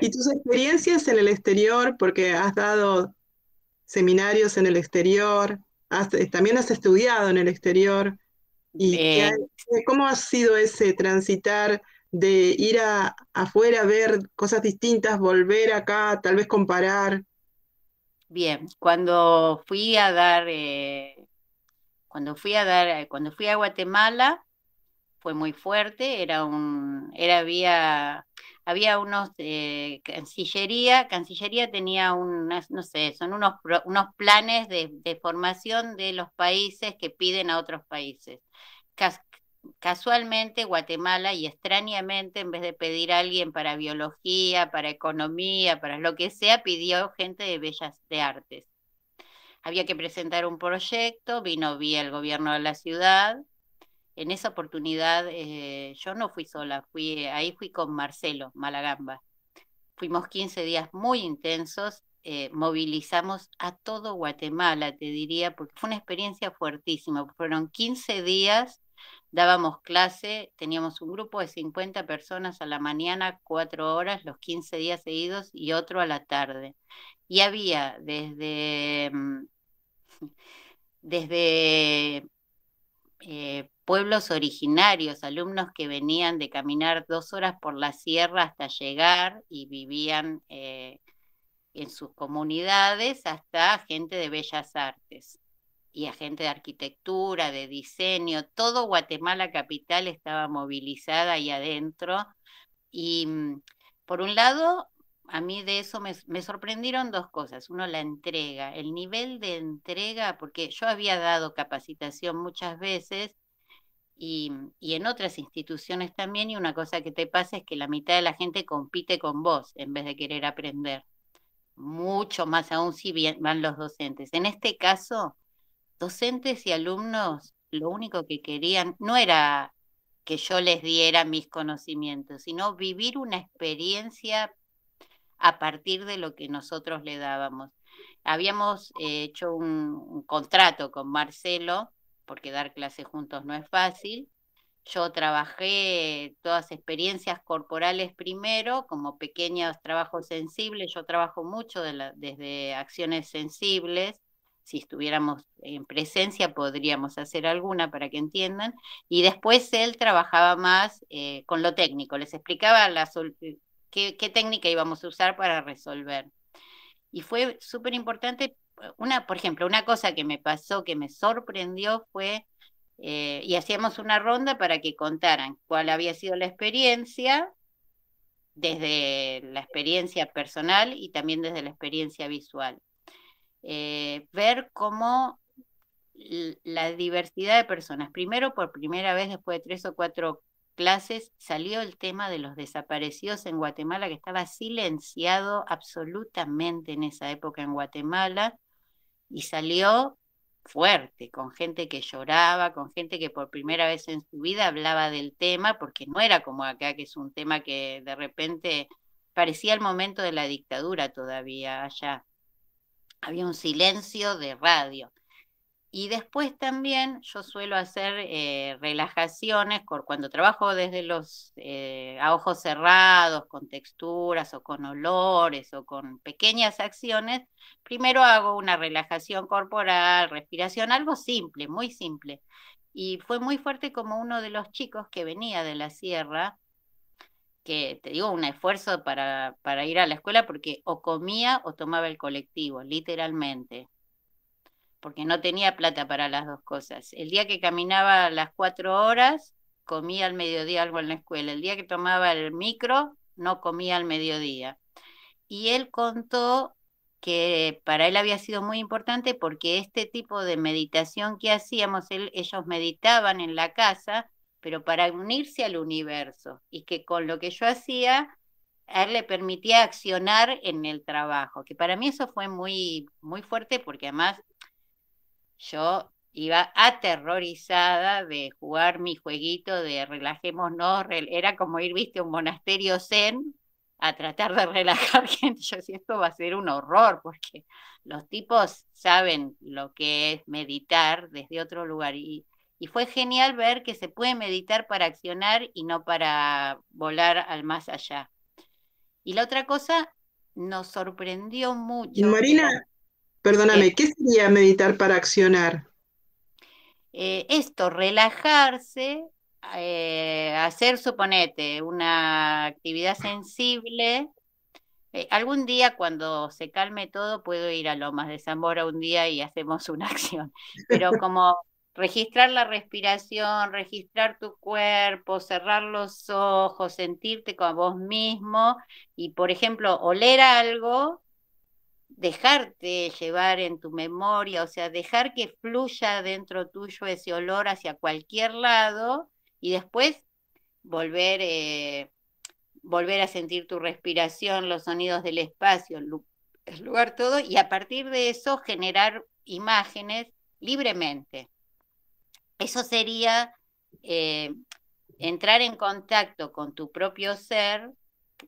¿Y tus experiencias en el exterior? Porque has dado seminarios en el exterior, también has estudiado en el exterior. ¿Y cómo ha sido ese transitar de ir a, afuera a ver cosas distintas, volver acá, tal vez comparar? Bien, cuando fui a dar, eh, cuando fui a dar, eh, cuando fui a Guatemala, fue muy fuerte, era un, era, había, había unos, eh, Cancillería, Cancillería tenía unas, no sé, son unos, unos planes de, de, formación de los países que piden a otros países casualmente Guatemala y extrañamente, en vez de pedir a alguien para biología, para economía, para lo que sea, pidió gente de bellas de artes. Había que presentar un proyecto, vino vía el gobierno de la ciudad. En esa oportunidad eh, yo no fui sola, fui, ahí fui con Marcelo Malagamba. Fuimos 15 días muy intensos, eh, movilizamos a todo Guatemala, te diría, porque fue una experiencia fuertísima. Fueron 15 días Dábamos clase, teníamos un grupo de 50 personas a la mañana, cuatro horas, los 15 días seguidos y otro a la tarde. Y había desde, mm, desde eh, pueblos originarios, alumnos que venían de caminar dos horas por la sierra hasta llegar y vivían eh, en sus comunidades, hasta gente de bellas artes y a gente de arquitectura, de diseño, todo Guatemala Capital estaba movilizada ahí adentro. Y mm, por un lado, a mí de eso me, sorprendieron dos cosas. Uno, la entrega, el nivel de entrega, porque yo había dado capacitación muchas veces y, mm, y, en otras instituciones también, y una cosa que te pasa es que la mitad de la gente compite con vos en vez de querer aprender. Mucho más aún si bien van los docentes. En este caso, docentes y alumnos lo único que querían no era que yo les diera mis conocimientos, sino vivir una experiencia a partir de lo que nosotros le dábamos. Habíamos eh, hecho un, contrato con Marcelo, porque dar clases juntos no es fácil. Yo trabajé todas experiencias corporales primero, como pequeños trabajos sensibles. Yo trabajo mucho desde acciones sensibles si estuviéramos en presencia podríamos hacer alguna para que entiendan, y después él trabajaba más eh, con lo técnico, les explicaba la eh, qué, técnica íbamos a usar para resolver. Y fue súper importante, por ejemplo, una cosa que me pasó, que me sorprendió fue, eh, y hacíamos una ronda para que contaran cuál había sido la experiencia, desde la experiencia personal y también desde la experiencia visual. Eh, ver cómo la diversidad de personas, primero por primera vez después de tres o cuatro clases salió el tema de los desaparecidos en Guatemala, que estaba silenciado absolutamente en esa época en Guatemala, y salió fuerte, con gente que lloraba, con gente que por primera vez en su vida hablaba del tema, porque no era como acá, que es un tema que de repente parecía el momento de la dictadura todavía allá había un silencio de radio. Y después también yo suelo hacer eh, relajaciones cuando trabajo desde los eh, ojos cerrados, con texturas o con olores o con pequeñas acciones. Primero hago una relajación corporal, respiración, algo simple, muy simple. Y fue muy fuerte como uno de los chicos que venía de la sierra que, te digo, un esfuerzo para, ir a la escuela porque o comía o tomaba el colectivo, literalmente, porque no tenía plata para las dos cosas. El día que caminaba las cuatro horas, comía al mediodía algo en la escuela. El día que tomaba el micro, no comía al mediodía. Y él contó que para él había sido muy importante porque este tipo de meditación que hacíamos, ellos meditaban en la casa pero para unirse al universo y que con lo que yo hacía, a él le permitía accionar en el trabajo, que para mí eso fue muy, muy fuerte porque además yo iba aterrorizada de jugar mi jueguito de no, era como ir, viste, a un monasterio zen a tratar de relajar gente. Yo decía, esto va a ser un horror, porque los tipos saben lo que es meditar desde otro lugar y, y fue genial ver que se puede meditar para accionar y no para volar al más allá. Y la otra cosa, nos sorprendió mucho. Marina, perdóname, ¿qué sería meditar para accionar? Eh, esto, relajarse, eh, hacer, suponete, una actividad sensible. Eh, algún día cuando se calme todo puedo ir a Lomas de Zamora un día y hacemos una acción, pero como registrar la respiración, registrar tu cuerpo, cerrar los ojos, sentirte con vos mismo y, por ejemplo, oler algo, dejarte llevar en tu memoria, o sea, dejar que fluya dentro tuyo ese olor hacia cualquier lado y después volver, eh, volver a sentir tu respiración, los sonidos del espacio, el lugar todo, y a partir de eso generar imágenes libremente. Eso sería eh, entrar en contacto con tu propio ser.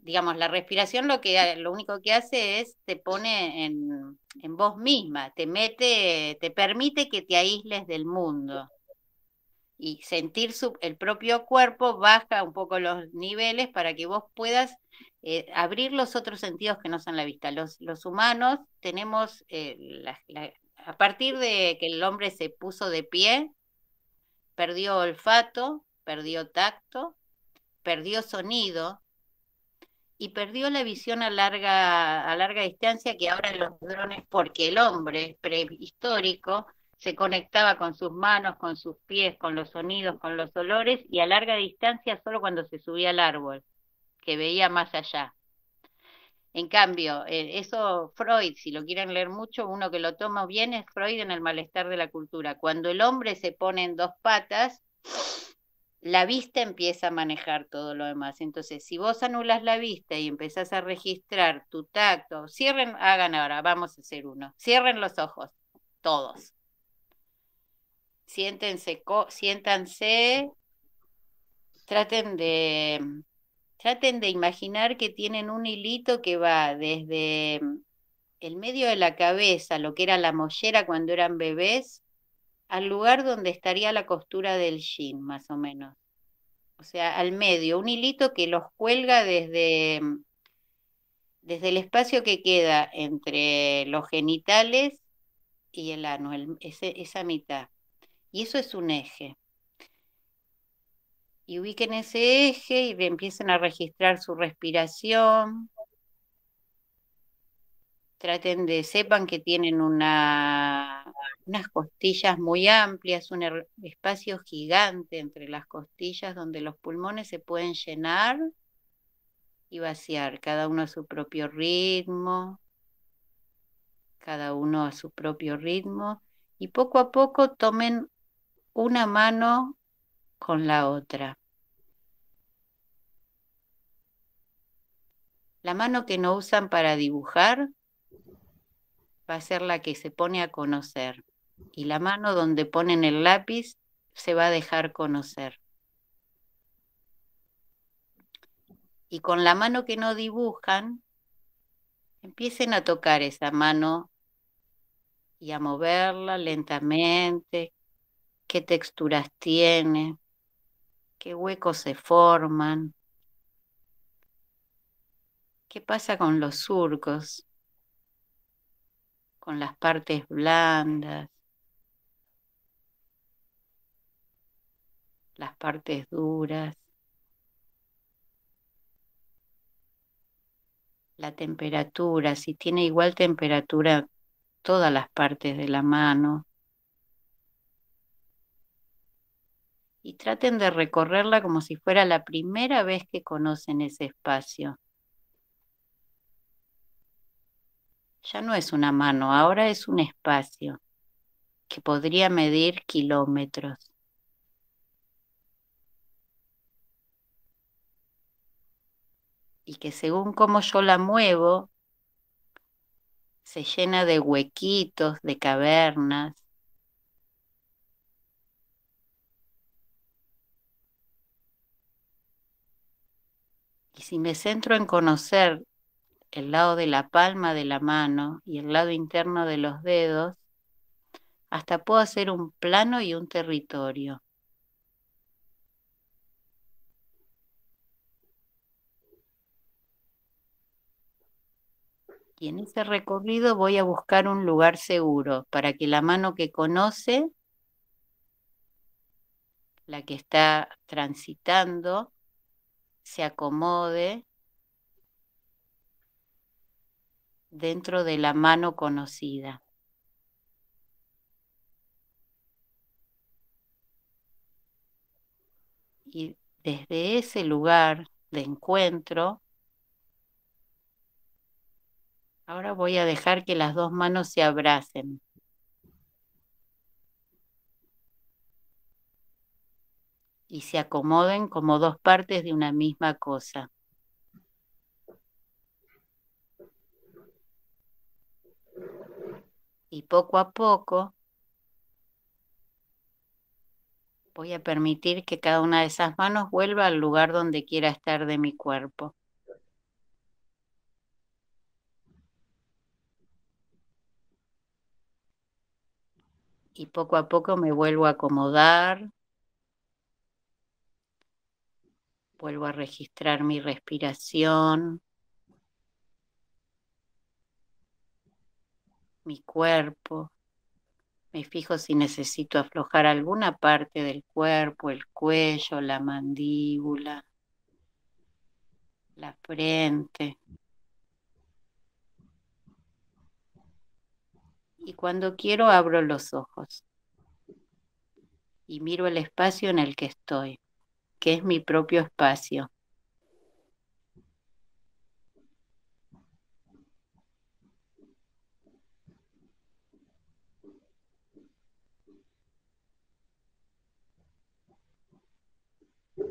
Digamos, la respiración lo, que, lo único que hace es te pone en, vos misma, te mete, te permite que te aísles del mundo y sentir el propio cuerpo baja un poco los niveles para que vos puedas eh, abrir los otros sentidos que no son la vista. Los, humanos tenemos, eh, a partir de que el hombre se puso de pie, perdió olfato, perdió tacto, perdió sonido y perdió la visión a larga, a larga distancia que ahora los drones, porque el hombre prehistórico se conectaba con sus manos, con sus pies, con los sonidos, con los olores y a larga distancia solo cuando se subía al árbol, que veía más allá. En cambio, eh, eso Freud, si lo quieren leer mucho, uno que lo toma bien es Freud en el malestar de la cultura. Cuando el hombre se pone en dos patas, la vista empieza a manejar todo lo demás. Entonces, si vos anulas la vista y empezás a registrar tu tacto, cierren, hagan ahora, vamos a hacer uno. Cierren los ojos, todos. Siéntense, siéntanse, traten de Traten de imaginar que tienen un hilito que va desde mm, el medio de la cabeza, lo que era la mollera cuando eran bebés, al lugar donde estaría la costura del jean, más o menos. O sea, al medio, un hilito que los cuelga desde, mm, desde el espacio que queda entre los genitales y el ano, esa mitad. Y eso es un eje y ubiquen ese eje y empiecen a registrar su respiración. Traten de, sepan que tienen una, unas costillas muy amplias, un er, espacio gigante entre las costillas donde los pulmones se pueden llenar y vaciar, cada uno a su propio ritmo, cada uno a su propio ritmo, y poco a poco tomen una mano con la otra. La mano que no usan para dibujar va a ser la que se pone a conocer. Y la mano donde ponen el lápiz se va a dejar conocer. Y con la mano que no dibujan, empiecen a tocar esa mano y a moverla lentamente, qué texturas tiene, qué huecos se forman, ¿Qué pasa con los surcos? Con las partes blandas, las partes duras, la temperatura, si tiene igual temperatura todas las partes de la mano. Y traten de recorrerla como si fuera la primera vez que conocen ese espacio. ya no es una mano, ahora es un espacio que podría medir kilómetros. Y que según cómo yo la muevo, se llena de huequitos, de cavernas. Y si me centro en conocer el lado de la palma de la mano y el lado interno de los dedos, hasta puedo hacer un plano y un territorio. Y en ese recorrido voy a buscar un lugar seguro para que la mano que conoce, la que está transitando, se acomode dentro de la mano conocida. Y desde ese lugar de encuentro, ahora voy a dejar que las dos manos se abracen. Y se acomoden como dos partes de una misma cosa. y poco a poco voy a permitir que cada una de esas manos vuelva al lugar donde quiera estar de mi cuerpo. Y poco a poco me vuelvo a acomodar. Vuelvo a registrar mi respiración. mi cuerpo. Me fijo si necesito aflojar alguna parte del cuerpo, el cuello, la mandíbula, la frente. Y cuando quiero abro los ojos y miro el espacio en el que estoy, que es mi propio espacio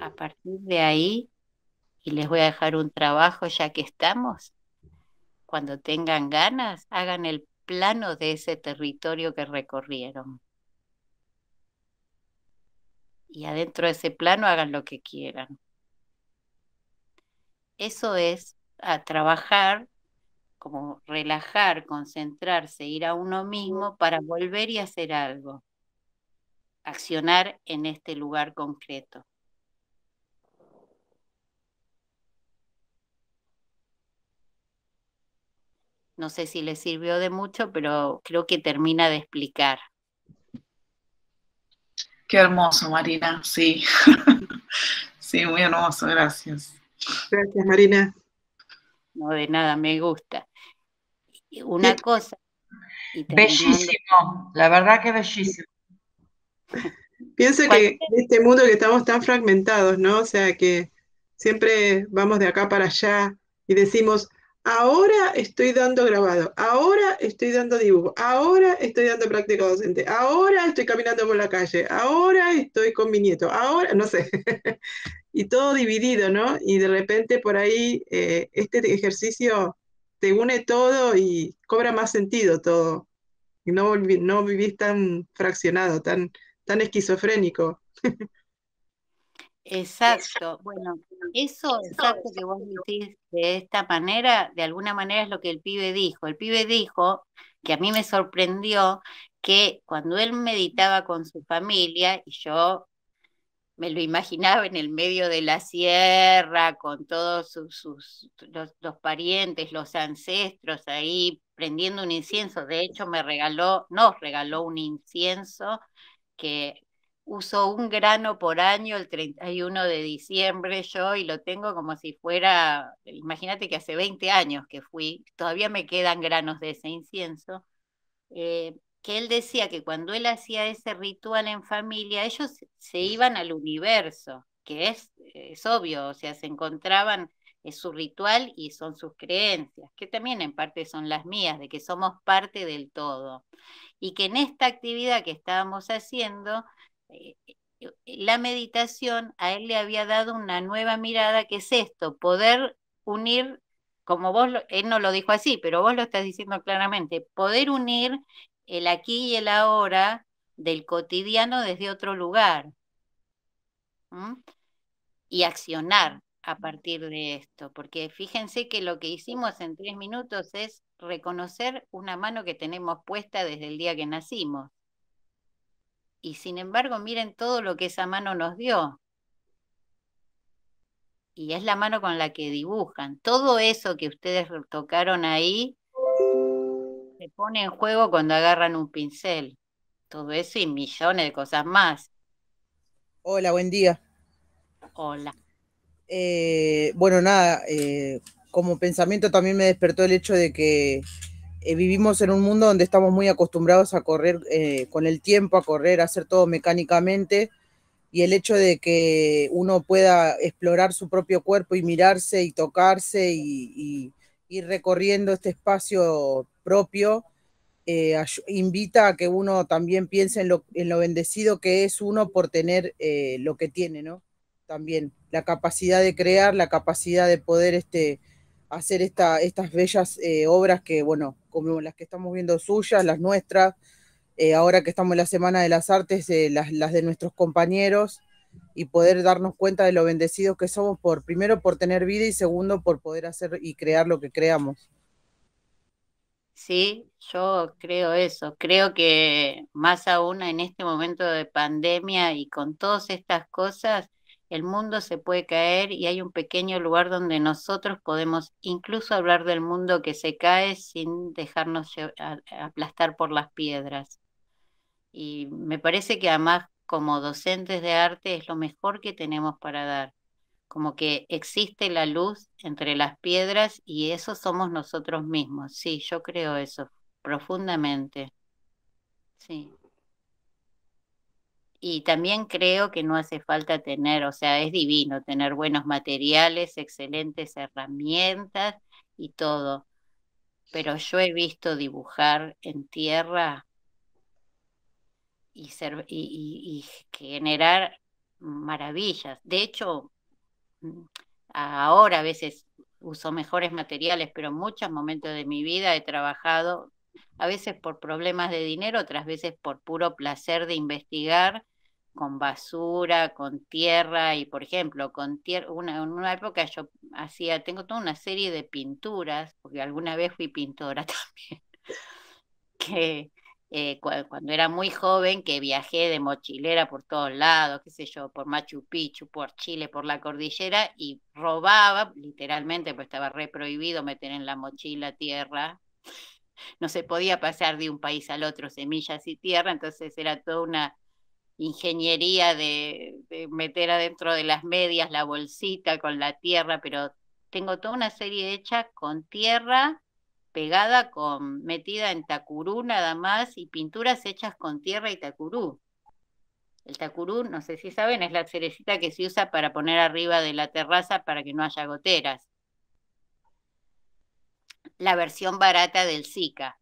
a partir de ahí, y les voy a dejar un trabajo ya que estamos, cuando tengan ganas, hagan el plano de ese territorio que recorrieron. Y adentro de ese plano hagan lo que quieran. Eso es a trabajar, como relajar, concentrarse, ir a uno mismo para volver y hacer algo accionar en este lugar concreto. No sé si le sirvió de mucho, pero creo que termina de explicar. Qué hermoso, Marina, sí. sí, muy hermoso, gracias. Gracias, Marina. No, de nada, me gusta. Una cosa. bellísimo, la verdad que bellísimo. Pienso que en este mundo que estamos tan fragmentados, ¿no? O sea, que siempre vamos de acá para allá y decimos, ahora estoy dando grabado, ahora estoy dando dibujo, ahora estoy dando práctica docente, ahora estoy caminando por la calle, ahora estoy con mi nieto, ahora, no sé, y todo dividido, ¿no? Y de repente por ahí eh, este ejercicio te une todo y cobra más sentido todo, y no, no vivís tan fraccionado, tan, tan esquizofrénico. Exacto, bueno, eso exacto que vos decís de esta manera, de alguna manera es lo que el pibe dijo. El pibe dijo, que a mí me sorprendió, que cuando él meditaba con su familia, y yo me lo imaginaba en el medio de la sierra, con todos sus, los, parientes, los ancestros ahí prendiendo un incienso. De hecho, me regaló, nos regaló un incienso que uso un grano por año el 31 de diciembre yo y lo tengo como si fuera, imagínate que hace 20 años que fui, todavía me quedan granos de ese incienso, eh, que él decía que cuando él hacía ese ritual en familia, ellos se iban al universo, que es, es obvio, o sea, se encontraban, es su ritual y son sus creencias, que también en parte son las mías, de que somos parte del todo. Y que en esta actividad que estábamos haciendo, eh, eh, eh, la meditación a él le había dado una nueva mirada, que es esto, poder unir, como vos, él no lo dijo así, pero vos lo estás diciendo claramente, poder unir el aquí y el ahora del cotidiano desde otro lugar y accionar a partir de esto, porque fíjense que lo que hicimos en tres minutos es reconocer una mano que tenemos puesta desde el día que nacimos. Y sin embargo, miren todo lo que esa mano nos dio. Y es la mano con la que dibujan. Todo eso que ustedes tocaron ahí se pone en juego cuando agarran un pincel. Todo eso y millones de cosas más. Hola, buen día. Hola. Eh, bueno, nada, eh, como pensamiento también me despertó el hecho de que eh, vivimos en un mundo donde estamos muy acostumbrados a correr eh, con el tiempo, a correr, a hacer todo mecánicamente, y el hecho de que uno pueda explorar su propio cuerpo y mirarse y tocarse y, ir recorriendo este espacio propio, eh, invita a que uno también piense en lo, en lo bendecido que es uno por tener lo que tiene, ¿no? También la capacidad de crear, la capacidad de poder este, hacer estas bellas eh, obras que, bueno, como las que estamos viendo suyas, las nuestras, eh, ahora que estamos en la Semana de las Artes, eh, las, de nuestros compañeros, y poder darnos cuenta de lo bendecidos que somos, por primero por tener vida y segundo por poder hacer y crear lo que creamos. Sí, yo creo eso. Creo que más aún en este momento de pandemia y con todas estas cosas, el mundo se puede caer y hay un pequeño lugar donde nosotros podemos incluso hablar del mundo que se cae sin dejarnos aplastar por las piedras. Y me parece que además como docentes de arte es lo mejor que tenemos para dar, como que existe la luz entre las piedras y eso somos nosotros mismos. Sí, yo creo eso profundamente. Sí y también creo que no hace falta tener, o sea, es divino tener buenos materiales, excelentes herramientas y todo. Pero yo he visto dibujar en tierra y, generar maravillas. De hecho, mm, ahora a veces uso mejores materiales, pero en muchos momentos de mi vida he trabajado, a veces por problemas de dinero, otras veces por puro placer de investigar con basura, con tierra y por ejemplo, con tierra, una, en una época yo hacía, tengo toda una serie de pinturas, porque alguna vez fui pintora también, que eh, cuando era muy joven, que viajé de mochilera por todos lados, qué sé yo, por Machu Picchu, por Chile, por la cordillera, y robaba, literalmente, pues estaba re prohibido meter en la mochila tierra, no se podía pasar de un país al otro semillas y tierra, entonces era toda una ingeniería de, meter adentro de las medias la bolsita con la tierra, pero tengo toda una serie hecha con tierra pegada con metida en tacurú nada más y pinturas hechas con tierra y tacurú. El tacurú, no sé si saben, es la cerecita que se usa para poner arriba de la terraza para que no haya goteras. La versión barata del Zika.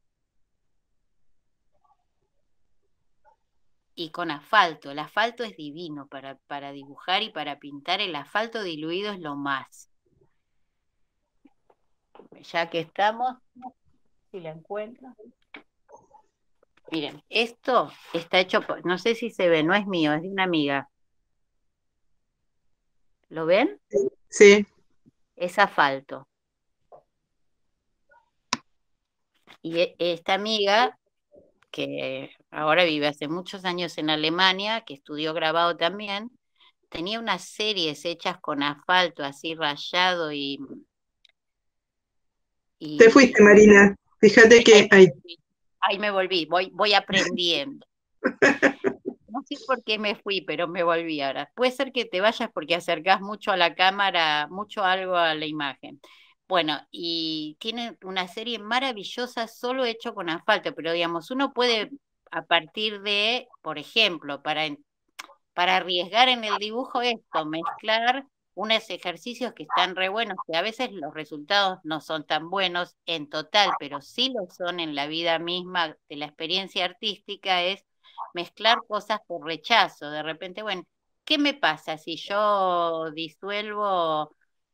y con asfalto. El asfalto es divino para, dibujar y para pintar. El asfalto diluido es lo más. Ya que estamos, si la encuentro. Miren, esto está hecho, no sé si se ve, no es mío, es de una amiga. ¿Lo ven? Sí. Es asfalto. Y e, esta amiga que ahora vive hace muchos años en Alemania, que estudió grabado también, tenía unas series hechas con asfalto así rayado y... Te fuiste, Marina. Fíjate que... Ahí, ahí me volví, voy, voy aprendiendo. no sé por qué me fui, pero me volví ahora. Puede ser que te vayas porque acercás mucho a la cámara, mucho algo a la imagen. Bueno, y tiene una serie maravillosa solo hecho con asfalto, pero digamos, uno puede a partir de, por ejemplo, para, para arriesgar en el dibujo esto, mezclar unos ejercicios que están re buenos, que a veces los resultados no son tan buenos en total, pero sí lo son en la vida misma de la experiencia artística, es mezclar cosas por rechazo. De repente, bueno, ¿qué me pasa si yo disuelvo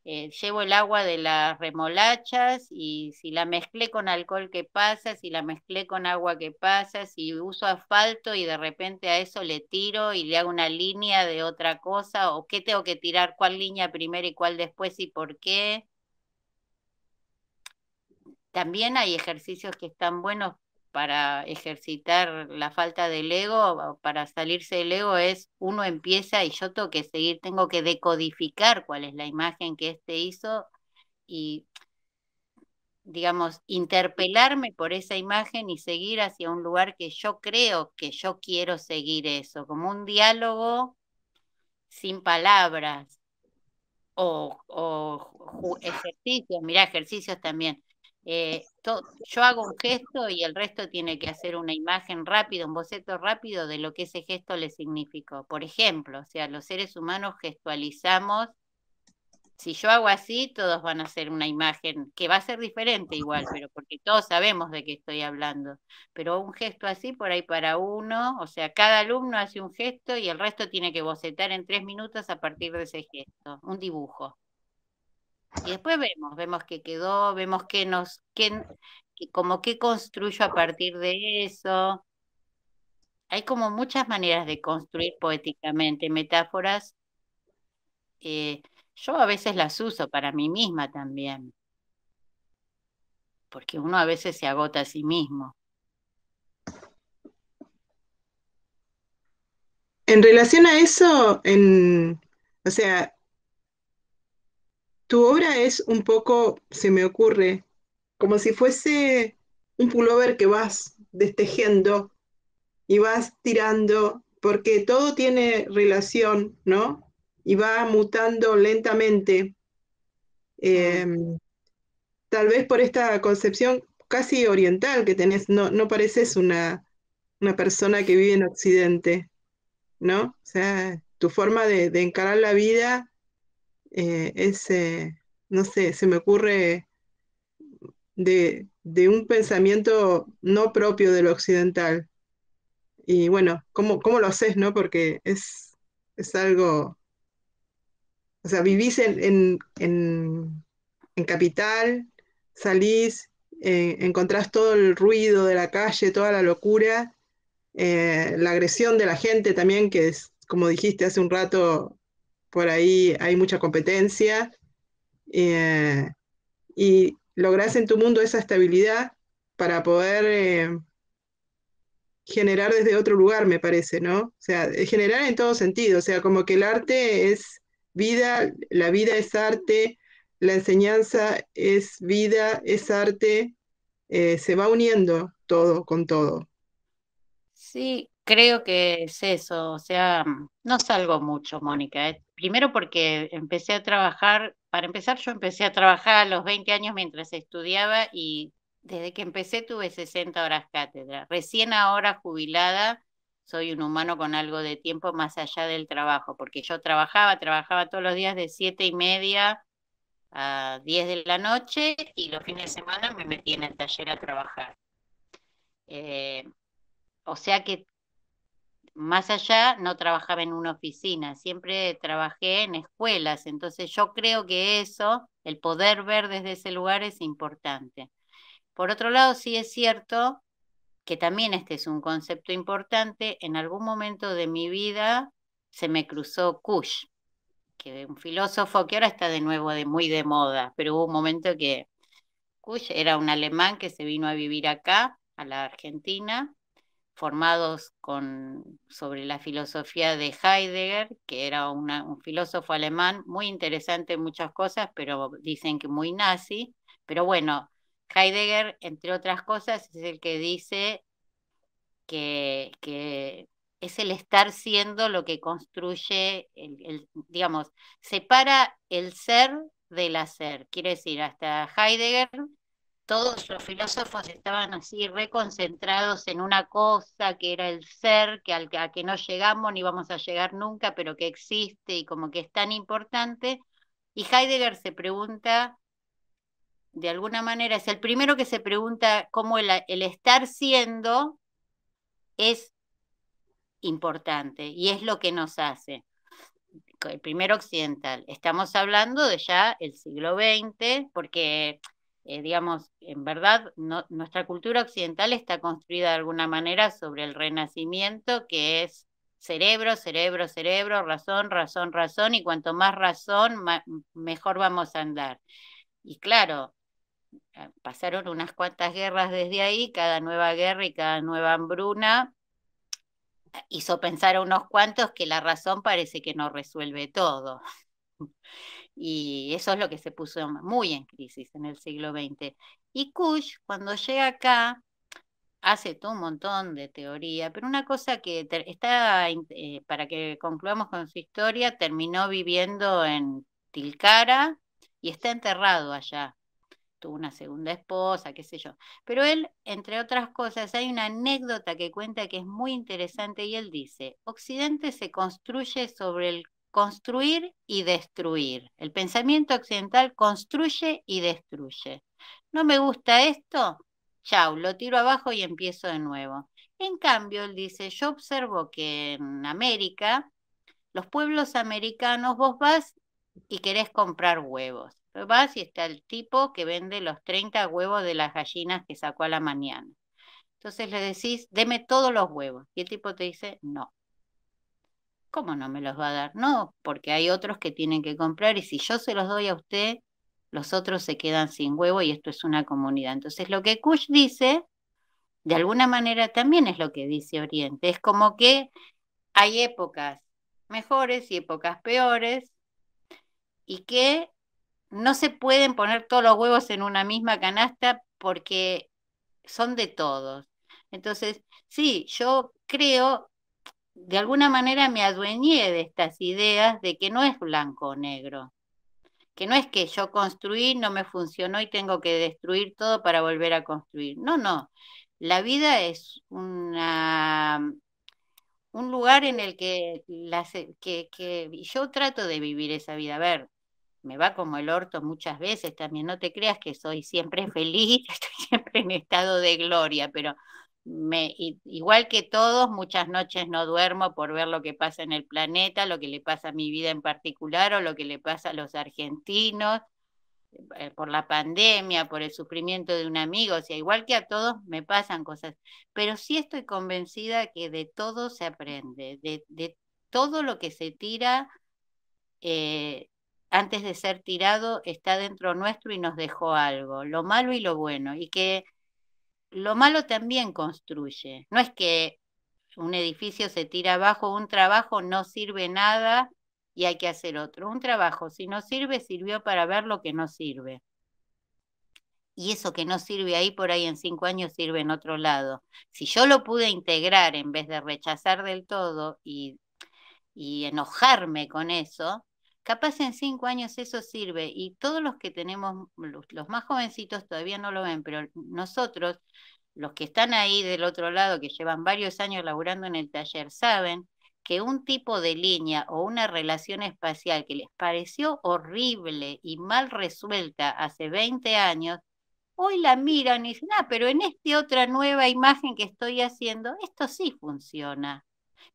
eh, llevo el agua de las remolachas y si la mezclé con alcohol ¿qué pasa, si la mezclé con agua que pasa, si uso asfalto y de repente a eso le tiro y le hago una línea de otra cosa, o qué tengo que tirar, cuál línea primero y cuál después y por qué. También hay ejercicios que están buenos para ejercitar la falta del ego, para salirse del ego, es uno empieza y yo tengo que seguir, tengo que decodificar cuál es la imagen que este hizo y, digamos, interpelarme por esa imagen y seguir hacia un lugar que yo creo que yo quiero seguir eso, como un diálogo sin palabras o, o ejercicios, mirá, ejercicios también eh, yo hago un gesto y el resto tiene que hacer una imagen rápida, un boceto rápido de lo que ese gesto le significó. Por ejemplo, o sea, los seres humanos gestualizamos. Si yo hago así, todos van a hacer una imagen que va a ser diferente igual, pero porque todos sabemos de qué estoy hablando. Pero un gesto así por ahí para uno, o sea, cada alumno hace un gesto y el resto tiene que bocetar en tres minutos a partir de ese gesto, un dibujo. Y después vemos, vemos qué quedó, vemos qué nos, qué, como qué construyo a partir de eso. Hay como muchas maneras de construir poéticamente metáforas. Eh, yo a veces las uso para mí misma también, porque uno a veces se agota a sí mismo. En relación a eso, en, o sea, tu obra es un poco, se me ocurre, como si fuese un pullover que vas destejiendo y vas tirando, porque todo tiene relación, ¿no? Y va mutando lentamente. Em, tal vez por esta concepción casi oriental que tenés, no, pareces una, persona que vive en Occidente, ¿no? O sea, tu forma de, de encarar la vida eh, no sé, se me ocurre de, un pensamiento no propio de lo occidental. Y bueno, ¿cómo, lo haces, no? Porque es, es algo, o sea, vivís en, en, en, capital, salís, eh, encontrás todo el ruido de la calle, toda la locura, eh, la agresión de la gente también, que es, como dijiste hace un rato, por ahí hay mucha competencia eh, y logras en tu mundo esa estabilidad para poder eh, generar desde otro lugar, me parece, ¿no? O sea, generar en todo sentido, o sea, como que el arte es vida, la vida es arte, la enseñanza es vida, es arte, eh, se va uniendo todo con todo. Sí, creo que es eso, o sea, no salgo mucho, Mónica. Eh. Primero porque empecé a trabajar, para empezar yo empecé a trabajar a los 20 años mientras estudiaba y desde que empecé tuve 60 horas cátedra. Recién ahora jubilada, soy un humano con algo de tiempo más allá del trabajo, porque yo trabajaba, trabajaba todos los días de 7 y media a 10 de la noche y los fines de semana me metí en el taller a trabajar. Eh, o sea que más allá no trabajaba en una oficina, siempre trabajé en escuelas, entonces yo creo que eso, el poder ver desde ese lugar es importante. Por otro lado, sí es cierto que también este es un concepto importante, en algún momento de mi vida se me cruzó Kush, que un filósofo que ahora está de nuevo de, muy de moda, pero hubo un momento que Kush era un alemán que se vino a vivir acá, a la Argentina, formados con, sobre la filosofía de Heidegger, que era un filósofo alemán muy interesante en muchas cosas, pero dicen que muy nazi. Pero bueno, Heidegger, entre otras cosas, es el que dice que, es el estar siendo lo que construye, digamos, separa el ser del hacer. Quiere decir, hasta Heidegger todos los filósofos estaban así reconcentrados en una cosa que era el ser, que al a que no llegamos ni vamos a llegar nunca, pero que existe y como que es tan importante. Y Heidegger se pregunta, de alguna manera, es el primero que se pregunta cómo el, el estar siendo es importante y es lo que nos hace. El primero occidental. Estamos hablando de ya el siglo XX, porque eh, digamos, en verdad, nuestra cultura occidental está construida de alguna manera sobre el renacimiento, que es cerebro, cerebro, cerebro, razón, razón, razón, y cuanto más razón, mejor vamos a andar. Y claro, ah, pasaron unas cuantas guerras desde ahí, cada nueva guerra y cada nueva hambruna hizo pensar a unos cuantos que la razón parece que no resuelve todo. y eso es lo que se puso muy en crisis en el siglo XX. Y Kush, cuando llega acá, hace todo un montón de teoría, pero una cosa que está, eh, para que concluamos con su historia, terminó viviendo en Tilcara y está enterrado allá. Tuvo una segunda esposa, qué sé yo. Pero él, entre otras cosas, hay una anécdota que cuenta que es muy interesante y él dice, Occidente se construye sobre el construir y destruir. El pensamiento occidental construye y destruye. No me gusta esto, chau, lo tiro abajo y empiezo de nuevo. En cambio, él dice, yo observo que en América, los pueblos americanos, vos vas y querés comprar huevos. Vas y está el tipo que vende los 30 huevos de las gallinas que sacó a la mañana. Entonces le decís, deme todos los huevos. Y el tipo te dice, no. ¿cómo no me los va a dar? No, porque hay otros que tienen que comprar y si yo se los doy a usted, los otros se quedan sin huevo y esto es una comunidad. Entonces, lo que Kush dice, de alguna manera también es lo que dice Oriente, es como que hay épocas mejores y épocas peores y que no se pueden poner todos los huevos en una misma canasta porque son de todos. Entonces, sí, yo creo de alguna manera me adueñé de estas ideas de que no es blanco o negro, que no es que yo construí, no me funcionó y tengo que destruir todo para volver a construir. No, no. La vida es una, un lugar en el que, que, que yo trato de vivir esa vida. A ver, me va como el orto muchas veces también, no te creas que soy siempre feliz, estoy siempre en estado de gloria, pero me, igual que todos, muchas noches no duermo por ver lo que pasa en el planeta, lo que le pasa a mi vida en particular o lo que le pasa a los argentinos, eh, por la pandemia, por el sufrimiento de un amigo, o sea, igual que a todos me pasan cosas, pero sí estoy convencida que de todo se aprende, de, todo lo que se tira eh, antes de ser tirado está dentro nuestro y nos dejó algo, lo malo y lo bueno, y que lo malo también construye. No es que un edificio se tira abajo, un trabajo no sirve nada y hay que hacer otro. Un trabajo, si no sirve, sirvió para ver lo que no sirve. Y eso que no sirve ahí, por ahí en cinco años sirve en otro lado. Si yo lo pude integrar en vez de rechazar del todo y, y enojarme con eso, Capaz en cinco años eso sirve y todos los que tenemos, los más jovencitos todavía no lo ven, pero nosotros, los que están ahí del otro lado, que llevan varios años laburando en el taller, saben que un tipo de línea o una relación espacial que les pareció horrible y mal resuelta hace 20 años, hoy la miran y dicen, ah, pero en esta otra nueva imagen que estoy haciendo, esto sí funciona.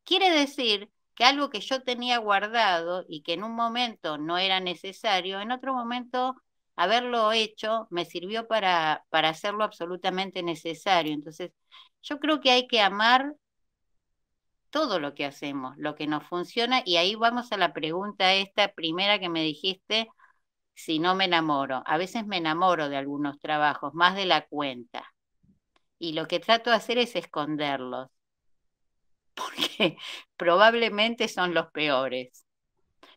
Quiere decir que algo que yo tenía guardado y que en un momento no era necesario, en otro momento haberlo hecho me sirvió para, para hacerlo absolutamente necesario. Entonces, yo creo que hay que amar todo lo que hacemos, lo que nos funciona, y ahí vamos a la pregunta esta primera que me dijiste, si no me enamoro. A veces me enamoro de algunos trabajos, más de la cuenta. Y lo que trato de hacer es esconderlos porque probablemente son los peores,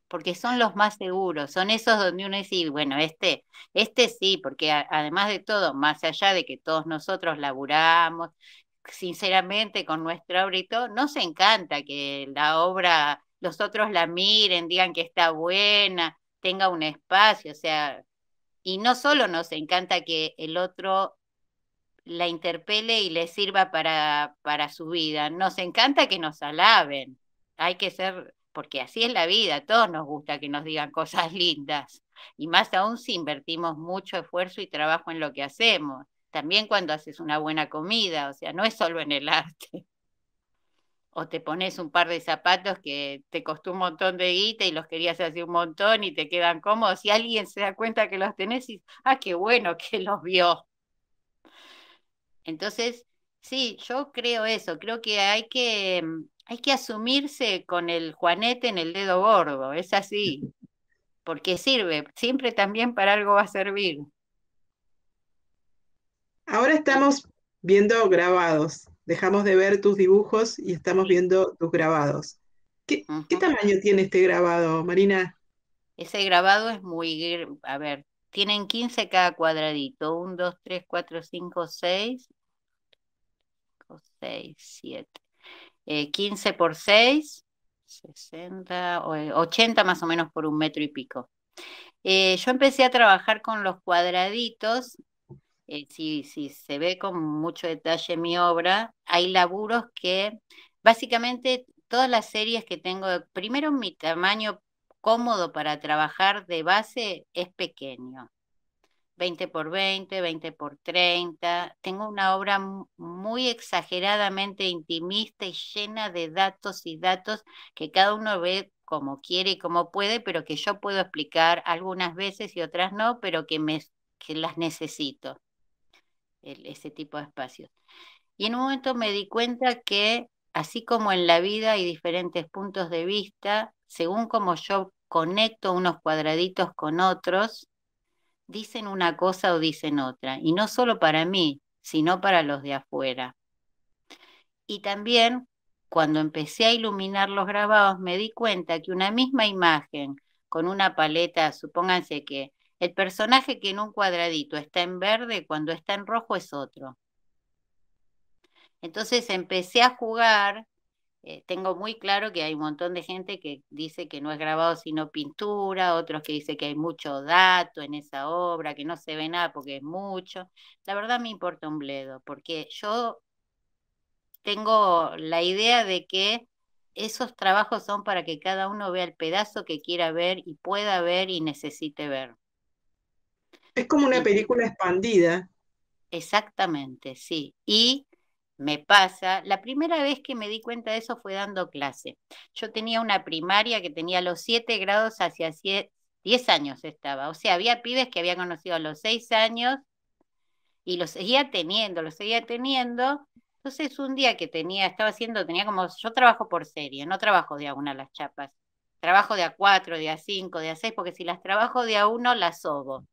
porque son los más seguros, son esos donde uno dice, bueno, este, este sí, porque además de todo, más allá de que todos nosotros laburamos, sinceramente con nuestra obra y todo, nos encanta que la obra, los otros la miren, digan que está buena, tenga un espacio, o sea, y no solo nos encanta que el otro la interpele y le sirva para, para su vida. Nos encanta que nos alaben, hay que ser, porque así es la vida, a todos nos gusta que nos digan cosas lindas, y más aún si invertimos mucho esfuerzo y trabajo en lo que hacemos, también cuando haces una buena comida, o sea, no es solo en el arte. O te pones un par de zapatos que te costó un montón de guita y los querías hace un montón y te quedan cómodos. Y alguien se da cuenta que los tenés y, ah, qué bueno que los vio entonces, sí, yo creo eso, creo que hay que, mm, hay que asumirse con el juanete en el dedo gordo, es así, porque sirve, siempre también para algo va a servir. Ahora estamos viendo grabados, dejamos de ver tus dibujos y estamos viendo tus grabados. ¿Qué, ¿qué tamaño tiene este grabado, Marina? Ese grabado es muy, a ver, tienen 15 cada cuadradito. 1, 2, 3, 4, 5, 6. 6, 7. 15 por 6, 60, 80 más o menos por un metro y pico. Eh, yo empecé a trabajar con los cuadraditos. Eh, si, si se ve con mucho detalle mi obra, hay laburos que básicamente todas las series que tengo, primero mi tamaño cómodo para trabajar de base es pequeño. 20 por 20, 20 por 30. Tengo una obra muy exageradamente intimista y llena de datos y datos que cada uno ve como quiere y como puede, pero que yo puedo explicar algunas veces y otras no, pero que, me, las necesito, ese tipo de espacios. Y en un momento me di cuenta que, así como en la vida hay diferentes puntos de vista, según como yo conecto unos cuadraditos con otros, dicen una cosa o dicen otra, y no solo para mí, sino para los de afuera. Y también cuando empecé a iluminar los grabados me di cuenta que una misma imagen con una paleta, supónganse que el personaje que en un cuadradito está en verde, cuando está en rojo es otro. Entonces empecé a jugar eh, tengo muy claro que hay un montón de gente que dice que no es grabado sino pintura, otros que dice que hay mucho dato en esa obra, que no se ve nada porque es mucho. La verdad me importa un bledo, porque yo tengo la idea de que esos trabajos son para que cada uno vea el pedazo que quiera ver y pueda ver y necesite ver. Es como una película expandida. Exactamente, sí. Y me pasa, la primera vez que me di cuenta de eso fue dando clase. Yo tenía una primaria que tenía los 7 grados hacia 10 años estaba. O sea, había pibes que había conocido a los 6 años y los seguía teniendo, los seguía teniendo. Entonces un día que tenía, estaba haciendo, tenía como, yo trabajo por serie, no trabajo de a una las chapas. Trabajo de a cuatro, de a cinco, de a seis, porque si las trabajo de a uno las sobo.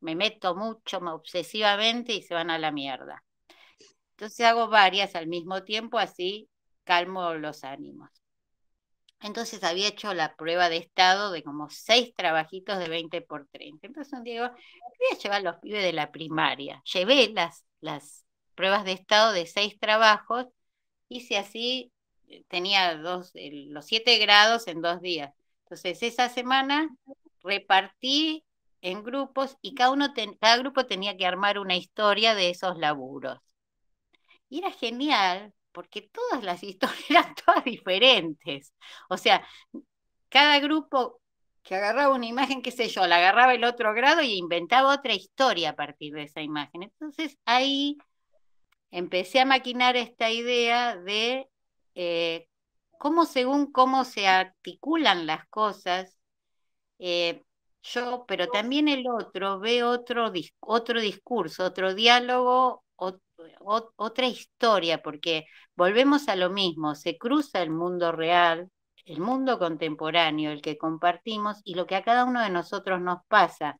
Me meto mucho, obsesivamente y se van a la mierda entonces hago varias al mismo tiempo, así calmo los ánimos. Entonces había hecho la prueba de estado de como seis trabajitos de 20 por 30. Entonces un día digo, voy a llevar los pibes de la primaria. Llevé las, las pruebas de estado de seis trabajos, hice así, eh, tenía dos, los siete grados en dos días. Entonces esa semana repartí en grupos y cada, uno cada grupo tenía que armar una historia de esos laburos. Y era genial porque todas las historias eran todas diferentes. O sea, cada grupo que agarraba una imagen, qué sé yo, la agarraba el otro grado y inventaba otra historia a partir de esa imagen. Entonces ahí empecé a maquinar esta idea de eh, cómo según cómo se articulan las cosas, eh, yo, pero también el otro ve otro, otro discurso, otro diálogo, o otra historia, porque volvemos a lo mismo, se cruza el mundo real, el mundo contemporáneo, el que compartimos y lo que a cada uno de nosotros nos pasa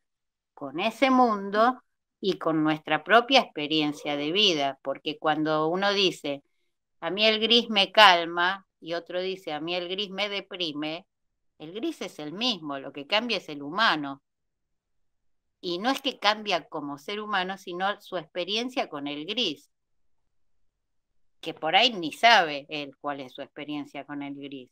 con ese mundo y con nuestra propia experiencia de vida, porque cuando uno dice, a mí el gris me calma y otro dice, a mí el gris me deprime, el gris es el mismo, lo que cambia es el humano, y no es que cambia como ser humano, sino su experiencia con el gris, que por ahí ni sabe él cuál es su experiencia con el gris.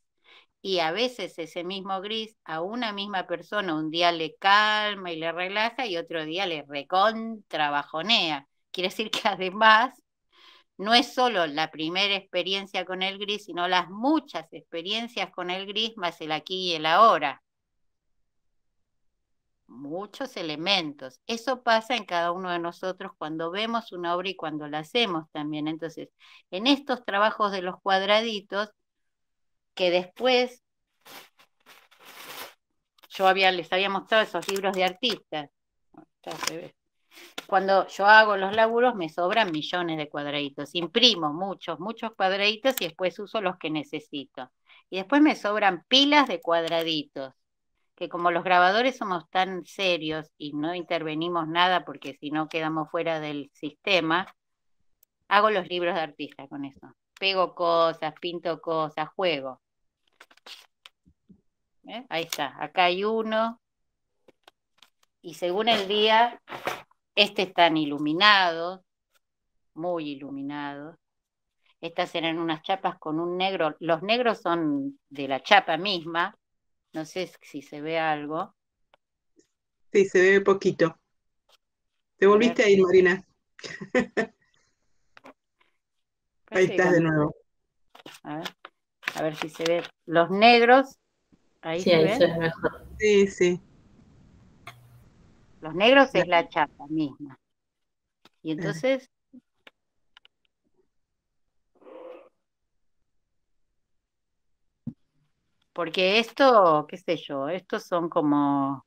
Y a veces ese mismo gris a una misma persona un día le calma y le relaja y otro día le recontrabajonea. Quiere decir que además no es solo la primera experiencia con el gris, sino las muchas experiencias con el gris más el aquí y el ahora muchos elementos. Eso pasa en cada uno de nosotros cuando vemos una obra y cuando la hacemos también. Entonces, en estos trabajos de los cuadraditos, que después yo había, les había mostrado esos libros de artistas. Cuando yo hago los laburos me sobran millones de cuadraditos. Imprimo muchos, muchos cuadraditos y después uso los que necesito. Y después me sobran pilas de cuadraditos que como los grabadores somos tan serios y no intervenimos nada porque si no quedamos fuera del sistema, hago los libros de artista con eso. Pego cosas, pinto cosas, juego. ¿Eh? Ahí está, acá hay uno. Y según el día, este están iluminados, muy iluminados. Estas eran unas chapas con un negro. Los negros son de la chapa misma, no sé si se ve algo. Sí, se ve poquito. Te volviste a ir, Marina. Ahí estás de nuevo. A ver, si se ve. Los negros. Ahí sí, ahí Sí, sí. Los negros es la chapa misma. Y entonces Porque esto, qué sé yo, estos son como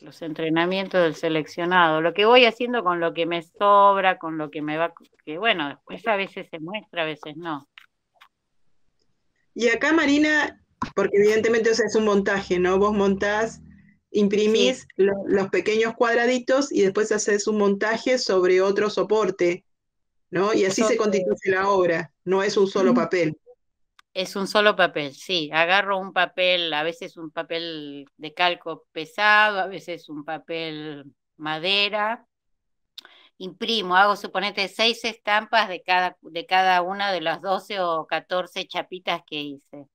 los entrenamientos del seleccionado, lo que voy haciendo con lo que me sobra, con lo que me va, que bueno, después pues a veces se muestra, a veces no. Y acá Marina, porque evidentemente o sea, es un montaje, ¿no? Vos montás, imprimís los, pequeños cuadraditos y después haces un montaje sobre otro soporte, ¿no? Y así se constituye la obra, no es un solo papel. Es un solo papel, sí. Agarro un papel, a veces un papel de calco pesado, a veces un papel madera. Imprimo, hago suponete seis estampas de cada, de cada una de las 12 o 14 chapitas que hice.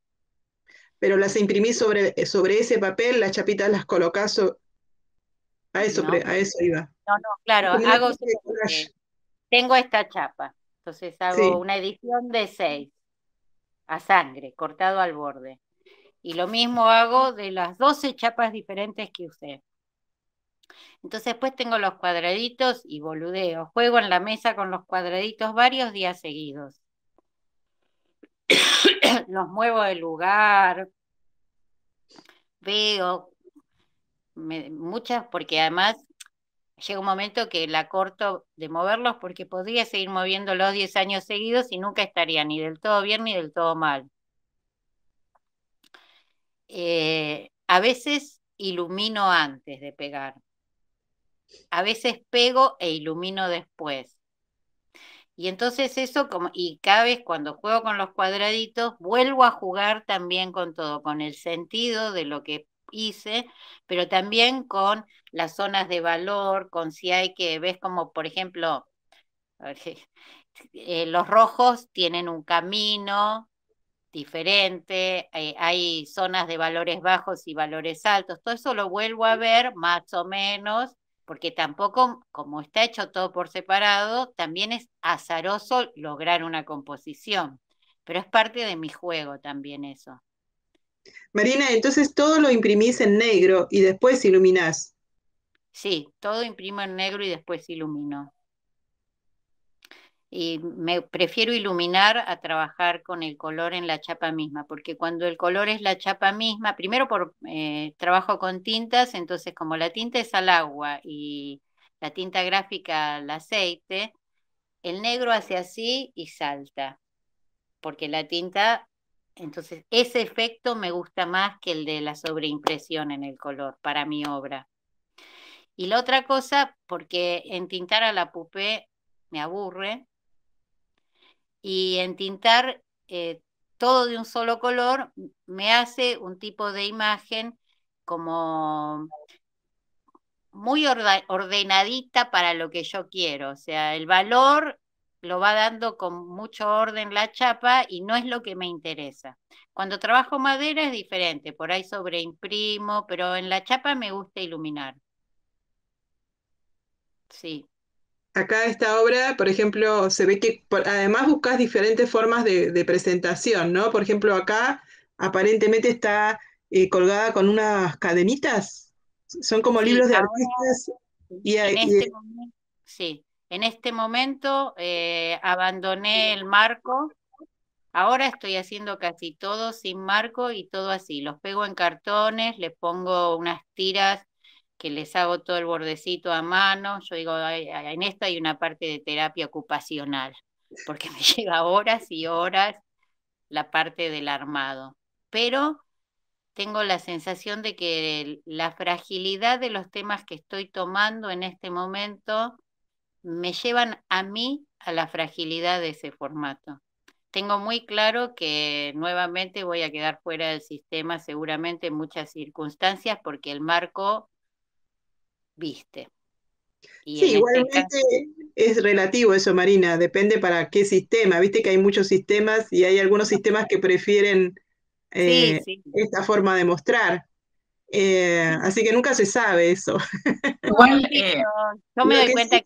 Pero las imprimí sobre, sobre ese papel, las chapitas las colocas A eso, a eso iba. No, no, claro, hago... Tengo esta chapa, entonces hago una edición de seis a sangre, cortado al borde. Y lo mismo hago de las 12 chapas diferentes que usé. Entonces después pues, tengo los cuadraditos y boludeo. Juego en la mesa con los cuadraditos varios días seguidos. los muevo de lugar, veo muchas, porque además llega un momento que la corto de moverlos porque podría seguir los 10 años seguidos y nunca estaría ni del todo bien ni del todo mal. Eh, a veces ilumino antes de pegar. A veces pego e ilumino después. Y entonces eso, como, y cada vez cuando juego con los cuadraditos, vuelvo a jugar también con todo, con el sentido de lo que hice, pero también con las zonas de valor, con si hay que, ves como, por ejemplo, eh, los rojos tienen un camino diferente, eh, hay zonas de valores bajos y valores altos, todo eso lo vuelvo a ver más o menos, porque tampoco, como está hecho todo por separado, también es azaroso lograr una composición, pero es parte de mi juego también eso. Marina, entonces todo lo imprimís en negro y después iluminás. Sí, todo imprimo en negro y después ilumino. Y me prefiero iluminar a trabajar con el color en la chapa misma, porque cuando el color es la chapa misma, primero por eh, trabajo con tintas, entonces como la tinta es al agua y la tinta gráfica al aceite, el negro hace así y salta, porque la tinta entonces, ese efecto me gusta más que el de la sobreimpresión en el color para mi obra. Y la otra cosa, porque en tintar a la pupé me aburre, y en tintar eh, todo de un solo color me hace un tipo de imagen como muy ordenadita para lo que yo quiero. O sea, el valor lo va dando con mucho orden la chapa y no es lo que me interesa. Cuando trabajo madera es diferente, por ahí sobreimprimo, pero en la chapa me gusta iluminar. Sí. Acá esta obra, por ejemplo, se ve que además buscas diferentes formas de, presentación, ¿no? Por ejemplo, acá aparentemente está eh, colgada con unas cadenitas. Son como libros de artistas. en este sí. En este momento eh, abandoné el marco. Ahora estoy haciendo casi todo sin marco y todo así. Los pego en cartones, les pongo unas tiras que les hago todo el bordecito a mano. Yo digo, en esta hay una parte de terapia ocupacional, porque me lleva horas y horas la parte del armado. Pero tengo la sensación de que la fragilidad de los temas que estoy tomando en este momento me llevan a mí a la fragilidad de ese formato. Tengo muy claro que nuevamente voy a quedar fuera del sistema seguramente en muchas circunstancias porque el marco viste. sí, este igualmente es relativo eso, Marina, depende para qué sistema. Viste que hay muchos sistemas y hay algunos sistemas que prefieren eh, esta forma de mostrar. Eh, así que nunca se sabe eso. Eh, yo me doy cuenta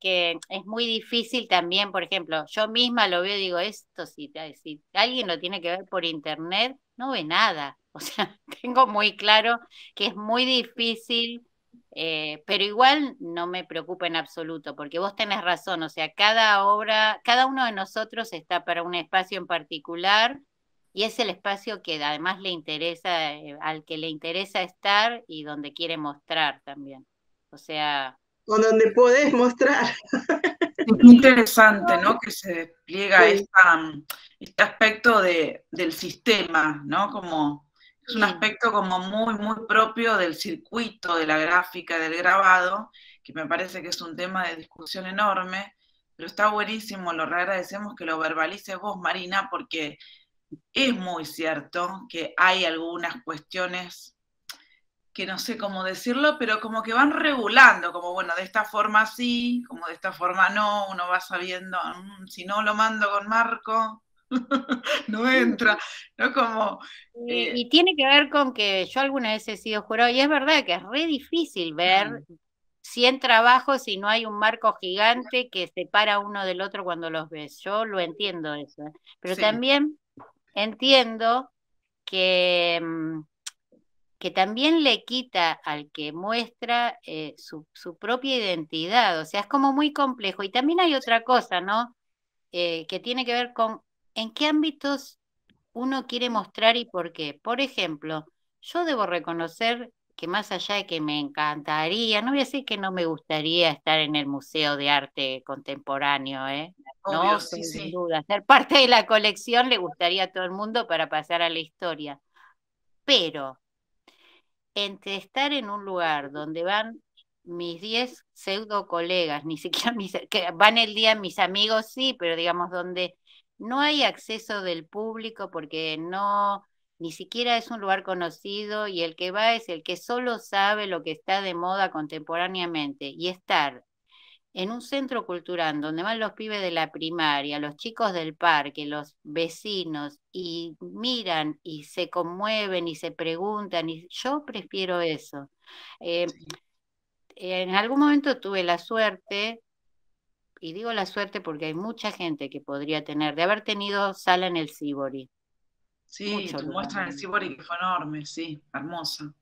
que, es muy difícil también, por ejemplo, yo misma lo veo y digo, esto si, alguien lo tiene que ver por internet, no ve nada. O sea, tengo muy claro que es muy difícil, eh, pero igual no me preocupa en absoluto, porque vos tenés razón, o sea, cada obra, cada uno de nosotros está para un espacio en particular y es el espacio que además le interesa, eh, al que le interesa estar y donde quiere mostrar también. O sea... O donde podés mostrar. Es interesante, ¿no? Que se despliega esta, mm, este aspecto de, del sistema, ¿no? Como es un aspecto como muy, muy propio del circuito, de la gráfica, del grabado, que me parece que es un tema de discusión enorme, pero está buenísimo, lo agradecemos que lo verbalices vos, Marina, porque es muy cierto que hay algunas cuestiones que no sé cómo decirlo, pero como que van regulando, como bueno, de esta forma sí, como de esta forma no, uno va sabiendo, mm, si no lo mando con Marco, no entra, ¿no? Como... Eh, y, tiene que ver con que yo alguna vez he sido jurado, y es verdad que es re difícil ver 100 trabajos si no hay un marco gigante que separa uno del otro cuando los ves. Yo lo entiendo eso, ¿eh? pero también entiendo que, mm, que también le quita al que muestra eh, su, propia identidad, o sea, es como muy complejo. Y también hay otra cosa, ¿no? Eh, que tiene que ver con en qué ámbitos uno quiere mostrar y por qué. Por ejemplo, yo debo reconocer que más allá de que me encantaría, no voy a decir que no me gustaría estar en el Museo de Arte Contemporáneo, ¿eh? no, sin duda. Ser parte de la colección le gustaría a todo el mundo para pasar a la historia. Pero entre estar en un lugar donde van mis 10 pseudo colegas, ni siquiera que van el día mis amigos, sí, pero digamos donde no hay acceso del público porque no, ni siquiera es un lugar conocido y el que va es el que solo sabe lo que está de moda contemporáneamente y estar en un centro cultural donde van los pibes de la primaria, los chicos del parque, los vecinos, y miran y se conmueven y se preguntan, y yo prefiero eso. Eh, en algún momento tuve la suerte, y digo la suerte porque hay mucha gente que podría tener, de haber tenido sala en el Cibori. Sí, muestra muestran el Cibori que fue enorme, sí, hermosa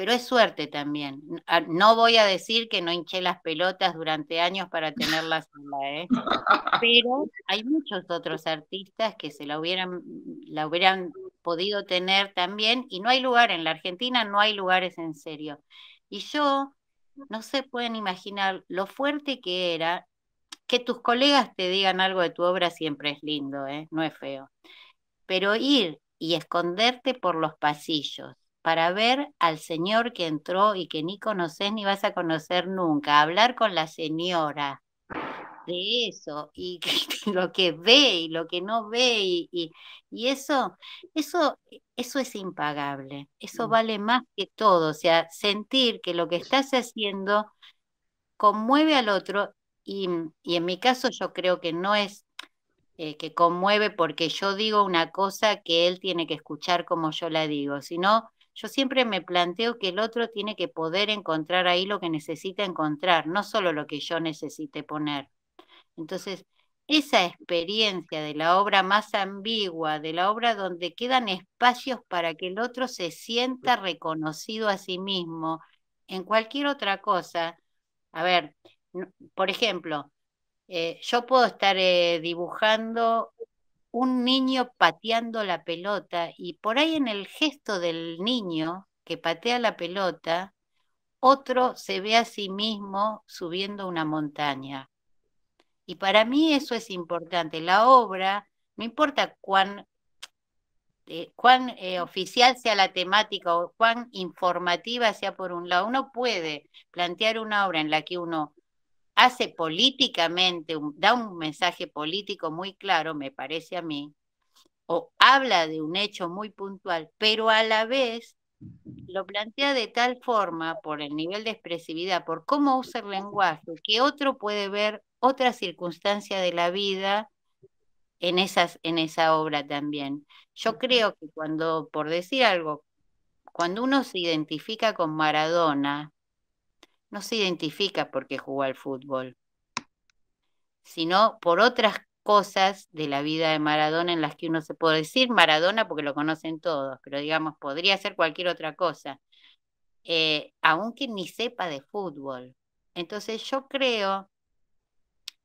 pero es suerte también. Ah, no voy a decir que no hinché las pelotas durante años para tenerlas ¿eh? pero hay muchos otros artistas que se la hubieran, la hubieran podido tener también y no hay lugar, en la Argentina no hay lugares en serio. Y yo, no se pueden imaginar lo fuerte que era que tus colegas te digan algo de tu obra siempre es lindo, ¿eh? no es feo. Pero ir y esconderte por los pasillos para ver al señor que entró y que ni conoces ni vas a conocer nunca, hablar con la señora de eso y, lo que ve y lo que no ve y, eso, eso, eso es impagable, eso mm. vale más que todo, o sea, sentir que lo que estás haciendo conmueve al otro y, en mi caso yo creo que no es eh, que conmueve porque yo digo una cosa que él tiene que escuchar como yo la digo, sino yo siempre me planteo que el otro tiene que poder encontrar ahí lo que necesita encontrar, no solo lo que yo necesite poner. Entonces, esa experiencia de la obra más ambigua, de la obra donde quedan espacios para que el otro se sienta reconocido a sí mismo en cualquier otra cosa. A ver, por ejemplo, eh, yo puedo estar eh, dibujando un niño pateando la pelota y por ahí en el gesto del niño que patea la pelota, otro se ve a sí mismo subiendo una montaña. Y para mí eso es importante. La obra, no importa cuán, eh, cuán eh, oficial sea la temática o cuán informativa sea por un lado, uno puede plantear una obra en la que uno hace políticamente, da un mensaje político muy claro, me parece a mí, o habla de un hecho muy puntual, pero a la vez lo plantea de tal forma por el nivel de expresividad, por cómo usa el lenguaje, que otro puede ver otra circunstancia de la vida en, esas, en esa obra también. Yo creo que cuando, por decir algo, cuando uno se identifica con Maradona, no se identifica porque jugó al fútbol, sino por otras cosas de la vida de Maradona en las que uno se puede decir Maradona porque lo conocen todos, pero digamos, podría ser cualquier otra cosa, eh, aunque ni sepa de fútbol. Entonces yo creo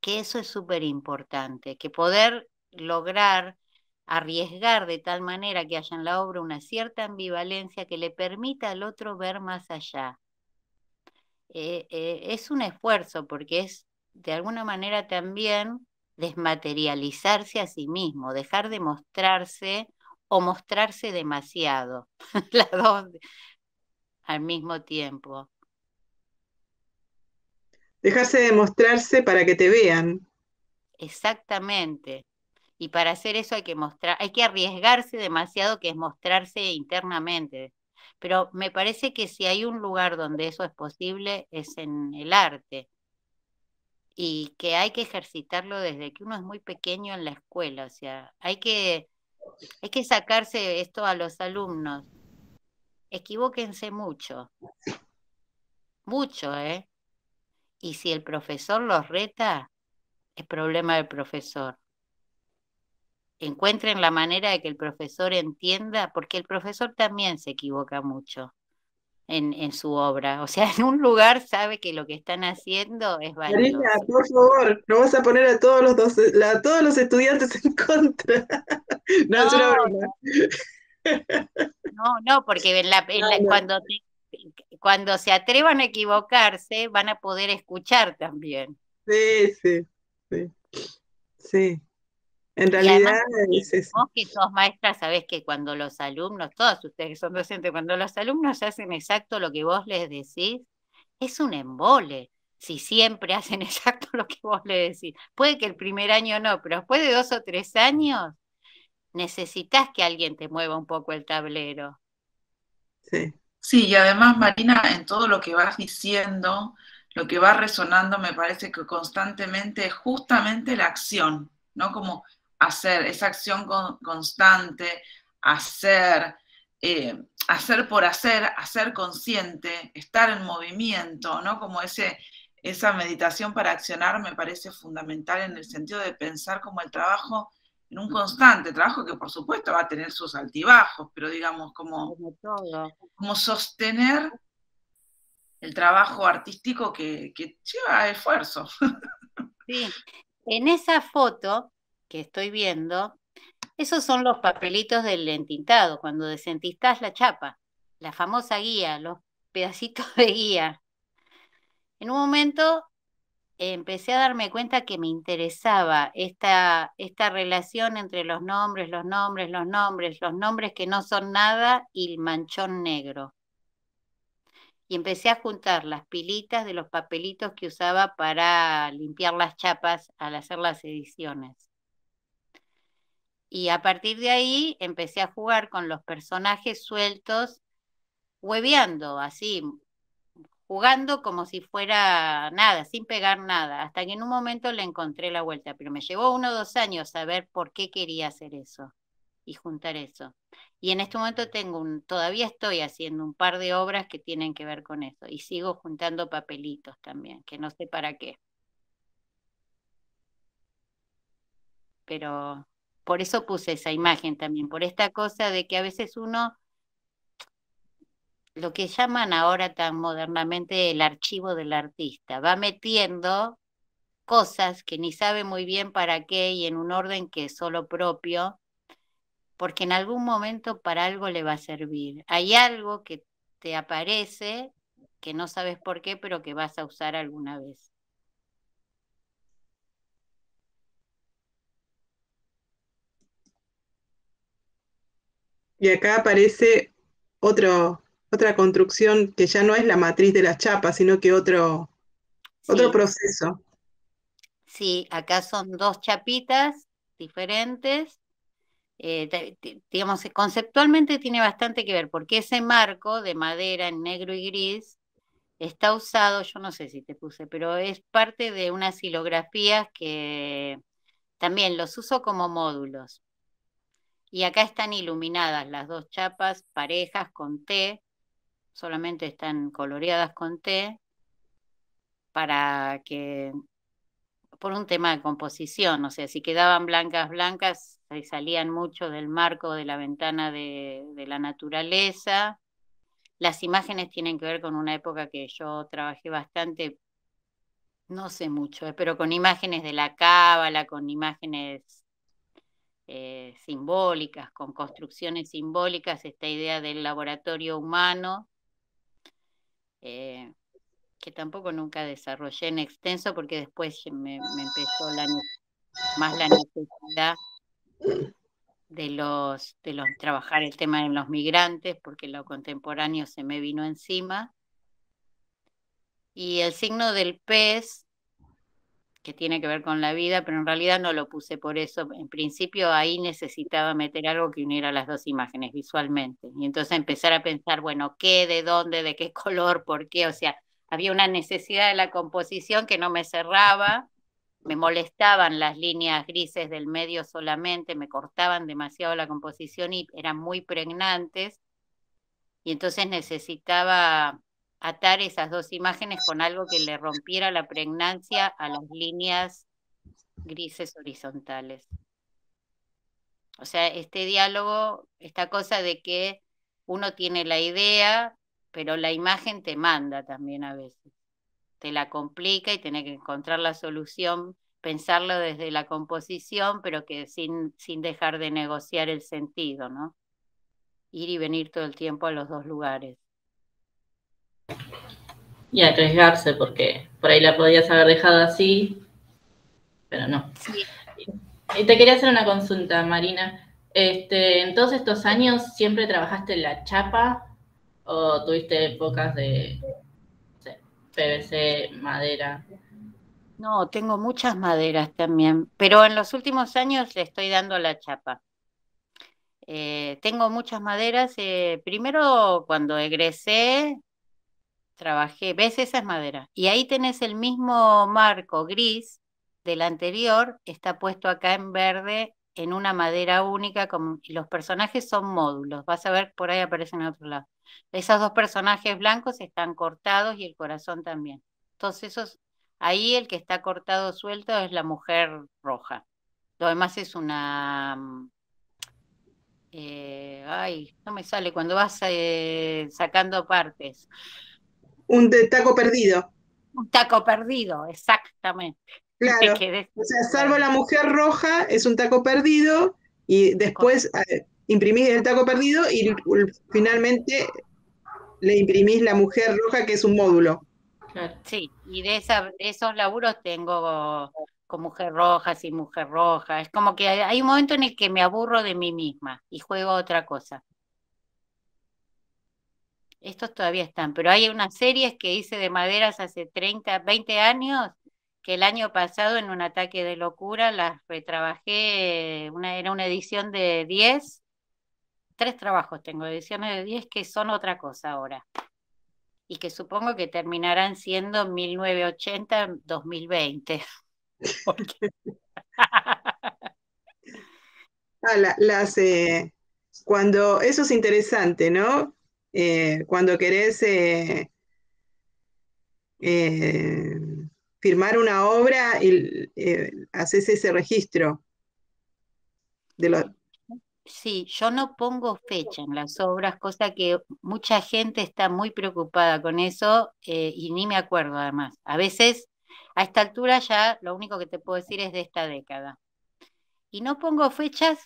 que eso es súper importante, que poder lograr arriesgar de tal manera que haya en la obra una cierta ambivalencia que le permita al otro ver más allá, eh, eh, es un esfuerzo porque es de alguna manera también desmaterializarse a sí mismo, dejar de mostrarse o mostrarse demasiado, las dos al mismo tiempo. Dejarse de mostrarse para que te vean. Exactamente. Y para hacer eso hay que mostrar, hay que arriesgarse demasiado que es mostrarse internamente, pero me parece que si hay un lugar donde eso es posible es en el arte y que hay que ejercitarlo desde que uno es muy pequeño en la escuela, o sea, hay que, hay que sacarse esto a los alumnos. Equivóquense mucho, mucho, ¿eh? Y si el profesor los reta, es problema del profesor encuentren la manera de que el profesor entienda, porque el profesor también se equivoca mucho en, su obra. O sea, en un lugar sabe que lo que están haciendo es válido. por favor, no vas a poner a todos los, a todos los estudiantes en contra. no, no, es una broma. no, no, porque ah, cuando, cuando se atrevan a equivocarse, van a poder escuchar también. sí, sí. Sí. En realidad, y vos que sos maestra, sabés que cuando los alumnos, todos ustedes que son docentes, cuando los alumnos hacen exacto lo que vos les decís, es un embole. Si siempre hacen exacto lo que vos les decís. Puede que el primer año no, pero después de dos o tres años, necesitas que alguien te mueva un poco el tablero. Sí. Sí, y además, Marina, en todo lo que vas diciendo, lo que va resonando me parece que constantemente es justamente la acción, ¿no? Como hacer, esa acción constante, hacer, eh, hacer por hacer, hacer consciente, estar en movimiento, ¿no? Como ese, esa meditación para accionar me parece fundamental en el sentido de pensar como el trabajo en un constante trabajo que por supuesto va a tener sus altibajos, pero digamos como, como sostener el trabajo artístico que, que lleva esfuerzo. Sí, en esa foto que estoy viendo, esos son los papelitos del entintado, cuando desentistás la chapa, la famosa guía, los pedacitos de guía. En un momento empecé a darme cuenta que me interesaba esta, esta relación entre los nombres, los nombres, los nombres, los nombres que no son nada y el manchón negro. Y empecé a juntar las pilitas de los papelitos que usaba para limpiar las chapas al hacer las ediciones. Y a partir de ahí empecé a jugar con los personajes sueltos, hueveando, así, jugando como si fuera nada, sin pegar nada, hasta que en un momento le encontré la vuelta, pero me llevó uno o dos años saber por qué quería hacer eso y juntar eso. Y en este momento tengo un, todavía estoy haciendo un par de obras que tienen que ver con eso y sigo juntando papelitos también, que no sé para qué. Pero por eso puse esa imagen también, por esta cosa de que a veces uno, lo que llaman ahora tan modernamente el archivo del artista, va metiendo cosas que ni sabe muy bien para qué y en un orden que es solo propio, porque en algún momento para algo le va a servir. Hay algo que te aparece que no sabes por qué, pero que vas a usar alguna vez. Y acá aparece otra construcción que ya no es la matriz de las chapas, sino que otro, otro proceso. Sí, acá son dos chapitas diferentes. Eh, digamos, conceptualmente tiene bastante que ver, porque ese marco de madera en negro y gris está usado, yo no sé si te puse, pero es parte de unas hilografías que también los uso como módulos. Y acá están iluminadas las dos chapas parejas con té, solamente están coloreadas con té, para que, por un tema de composición, o sea, si quedaban blancas, blancas, salían mucho del marco de la ventana de la naturaleza. Las imágenes tienen que ver con una época que yo trabajé bastante, no sé mucho, eh, pero con imágenes de la cábala, con imágenes eh, simbólicas, con construcciones simbólicas, esta idea del laboratorio humano, eh, que tampoco nunca desarrollé en extenso porque después me, empezó la, más la necesidad de los, de los trabajar el tema en los migrantes, porque lo contemporáneo se me vino encima. Y el signo del pez que tiene que ver con la vida, pero en realidad no lo puse por eso. En principio ahí necesitaba meter algo que uniera las dos imágenes visualmente. Y entonces empezar a pensar, bueno, ¿qué, de dónde, de qué color, por qué? O sea, había una necesidad de la composición que no me cerraba, me molestaban las líneas grises del medio solamente, me cortaban demasiado la composición y eran muy pregnantes. Y entonces necesitaba atar esas dos imágenes con algo que le rompiera la pregnancia a las líneas grises horizontales. O sea, este diálogo, esta cosa de que uno tiene la idea, pero la imagen te manda también a veces. Te la complica y tiene que encontrar la solución, pensarlo desde la composición, pero que sin, sin dejar de negociar el sentido, ¿no? Ir y venir todo el tiempo a los dos lugares. Y arriesgarse, porque por ahí la podías haber dejado así, pero no. Y te quería hacer una consulta, Marina. Este, en todos estos años, ¿siempre trabajaste en la chapa o tuviste pocas de PVC, madera? No, tengo muchas maderas también, pero en los últimos años le estoy dando la chapa. Eh, tengo muchas maderas. Eh, primero, cuando egresé, trabajé, ves, esa es madera. Y ahí tenés el mismo marco gris del anterior, está puesto acá en verde en una madera única, y los personajes son módulos, vas a ver, por ahí aparecen en otro lado. Esos dos personajes blancos están cortados y el corazón también. Entonces, esos, ahí el que está cortado suelto es la mujer roja. Lo demás es una... Mm, eh, ay, no me sale cuando vas eh, sacando partes. Un taco perdido. Un taco perdido, exactamente. Claro. o sea, salvo la mujer roja, es un taco perdido y después eh, imprimís el taco perdido y finalmente le imprimís la mujer roja, que es un módulo. Sí, y de, esos laburos tengo con mujer roja, sin mujer roja. Es como que hay un momento en el que me aburro de mí misma y juego a otra cosa estos todavía están, pero hay unas series que hice de maderas hace 30, 20 años, que el año pasado en un ataque de locura las retrabajé, una, era una edición de 10, tres trabajos tengo, ediciones de 10 que son otra cosa ahora, y que supongo que terminarán siendo 1980-2020. Ah, las, eh, cuando eso es interesante, ¿no? Eh, cuando querés eh, eh, firmar una obra, haces ese registro. Sí, yo no pongo fecha en las obras, cosa que mucha gente está muy preocupada con eso y ni me acuerdo además. A veces, a esta altura ya lo único que te puedo decir es de esta década. Y no pongo fechas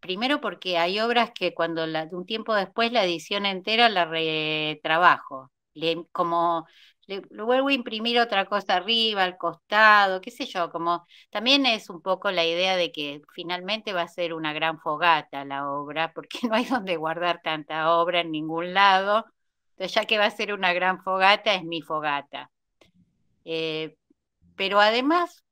primero porque hay obras que cuando la, un tiempo después la edición entera la retrabajo, como le, vuelvo a imprimir otra cosa arriba, al costado, qué sé yo, como también es un poco la idea de que finalmente va a ser una gran fogata la obra, porque no hay donde guardar tanta obra en ningún lado, entonces ya que va a ser una gran fogata, es mi fogata. Eh, pero además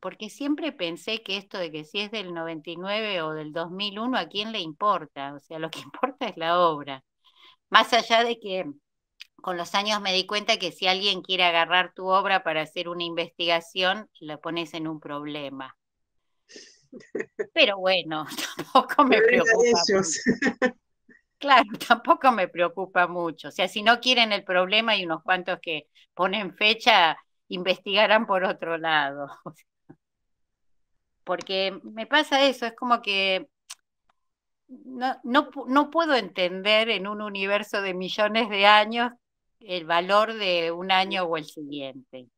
porque siempre pensé que esto de que si es del 99 o del 2001, ¿a quién le importa? O sea, lo que importa es la obra. Más allá de que con los años me di cuenta que si alguien quiere agarrar tu obra para hacer una investigación, la pones en un problema. Pero bueno, tampoco me preocupa mucho. Claro, tampoco me preocupa mucho. O sea, si no quieren el problema, hay unos cuantos que ponen fecha, investigarán por otro lado porque me pasa eso, es como que no, no, puedo entender en un universo de millones de años el valor de un año o el siguiente.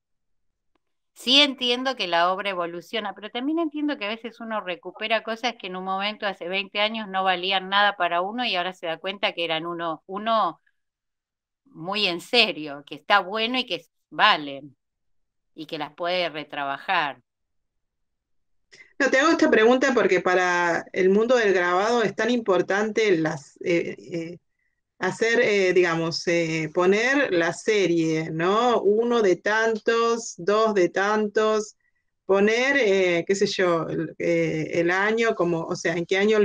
Sí entiendo que la obra evoluciona, pero también entiendo que a veces uno recupera cosas que en un momento hace 20 años no valían nada para uno y ahora se da cuenta que eran uno, uno muy en serio, que está bueno y que valen y que las puede retrabajar. No, te hago esta pregunta porque para el mundo del grabado es tan importante las, eh, eh, hacer, eh, digamos, poner la serie, ¿no? Uno de tantos, dos de tantos, poner, qué sé yo, el año, como, o sea, en qué año,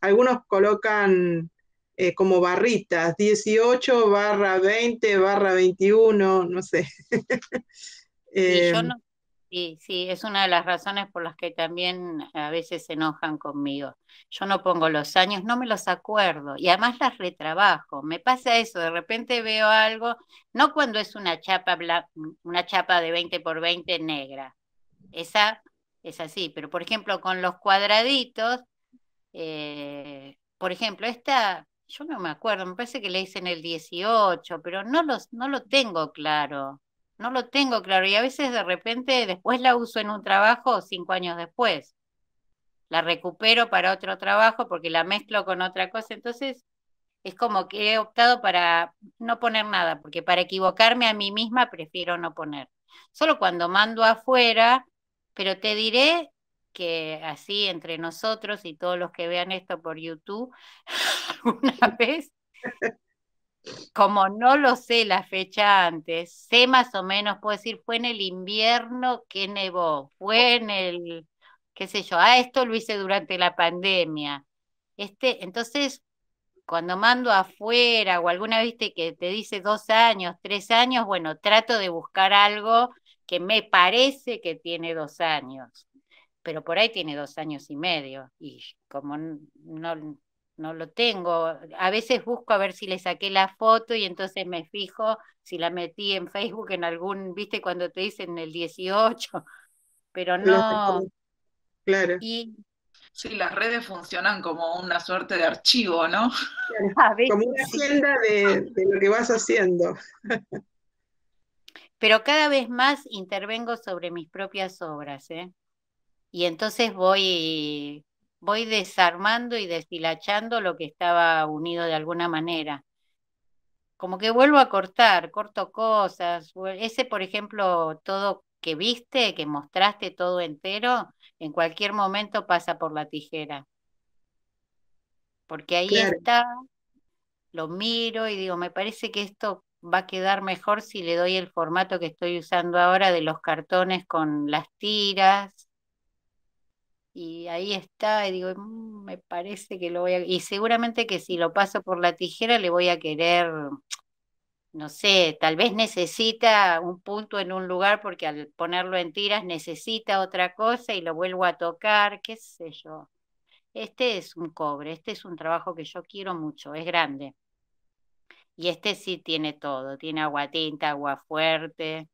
algunos colocan como barritas, 18 barra 20 barra 21, no sé. Em, no, Sí, sí, es una de las razones por las que también a veces se enojan conmigo. Yo no pongo los años, no me los acuerdo y además las retrabajo. Me pasa eso, de repente veo algo, no cuando es una chapa, una chapa de 20 por 20 negra. Esa es así, pero por ejemplo con los cuadraditos, eh, por ejemplo, esta, yo no me acuerdo, me parece que le hice en el 18, pero no, los, no lo tengo claro no lo tengo claro y a veces de repente después la uso en un trabajo cinco años después. La recupero para otro trabajo porque la mezclo con otra cosa. Entonces es como que he optado para no poner nada, porque para equivocarme a mí misma prefiero no poner. Solo cuando mando afuera, pero te diré que así entre nosotros y todos los que vean esto por YouTube, una vez como no lo sé la fecha antes, sé más o menos, puedo decir, fue en el invierno que nevó, fue oh. en el, qué sé yo, ah, esto lo hice durante la pandemia. Este, entonces, cuando mando afuera o alguna vez que te dice dos años, tres años, bueno, trato de buscar algo que me parece que tiene dos años, pero por ahí tiene dos años y medio. Y como no, no lo tengo. A veces busco a ver si le saqué la foto y entonces me fijo si la metí en Facebook en algún, viste, cuando te dicen el 18, pero no. Claro. Y... Sí, las redes funcionan como una suerte de archivo, ¿no? Como una senda de, de lo que vas haciendo. Pero cada vez más intervengo sobre mis propias obras, ¿eh? Y entonces voy voy desarmando y deshilachando lo que estaba unido de alguna manera. Como que vuelvo a cortar, corto cosas. Ese, por ejemplo, todo que viste, que mostraste todo entero, en cualquier momento pasa por la tijera. Porque ahí está, lo miro y digo, me parece que esto va a quedar mejor si le doy el formato que estoy usando ahora de los cartones con las tiras y ahí está, y digo, mm, me parece que lo voy a... Y seguramente que si lo paso por la tijera le voy a querer, no sé, tal vez necesita un punto en un lugar porque al ponerlo en tiras necesita otra cosa y lo vuelvo a tocar, qué sé yo. Este es un cobre, este es un trabajo que yo quiero mucho, es grande. Y este sí tiene todo, tiene agua tinta, agua fuerte,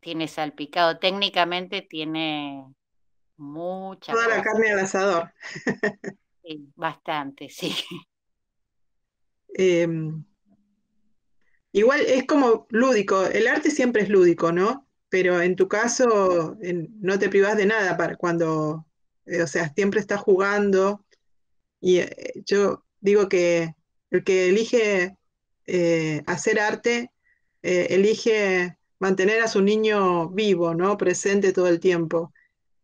tiene salpicado, técnicamente tiene mucha. Toda la carne al asador. Sí, bastante, sí. Em, igual es como lúdico, el arte siempre es lúdico, ¿no? Pero en tu caso no te privas de nada para cuando, eh, o sea, siempre estás jugando. Y eh, yo digo que el que elige eh, hacer arte, elige mantener a su niño vivo, ¿no? Presente todo el tiempo.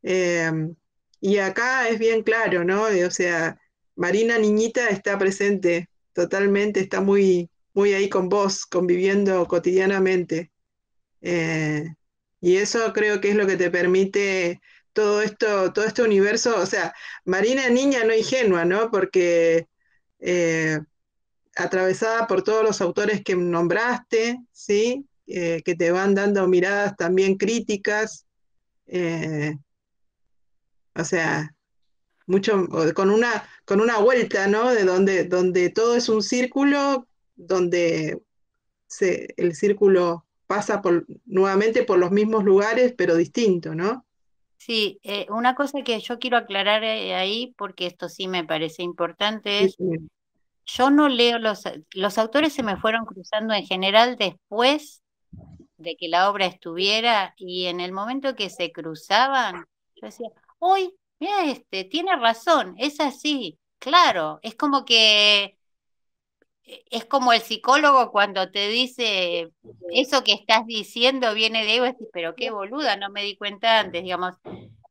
Em, y acá es bien claro, ¿no? O sea, Marina Niñita está presente totalmente, está muy, muy ahí con vos, conviviendo cotidianamente. Eh, y eso creo que es lo que te permite todo esto, todo este universo. O sea, Marina niña no ingenua, ¿no? Porque eh, atravesada por todos los autores que nombraste, ¿sí? Eh, que te van dando miradas también críticas. O sea, mucho con una, con una vuelta, ¿no? De donde, donde todo es un círculo, donde el círculo pasa por, nuevamente por los mismos lugares, pero distinto, ¿no? Sí, eh, una cosa que yo quiero aclarar eh, ahí, porque esto sí me parece importante, es, yo no leo los, los autores se me fueron cruzando en general después de que la obra estuviera y en el momento que se cruzaban, yo decía, Uy, mira este, tiene razón, es así, claro, es como que e, es como el psicólogo cuando te dice eso que estás diciendo viene de ego, pero qué boluda, no me di cuenta antes, digamos.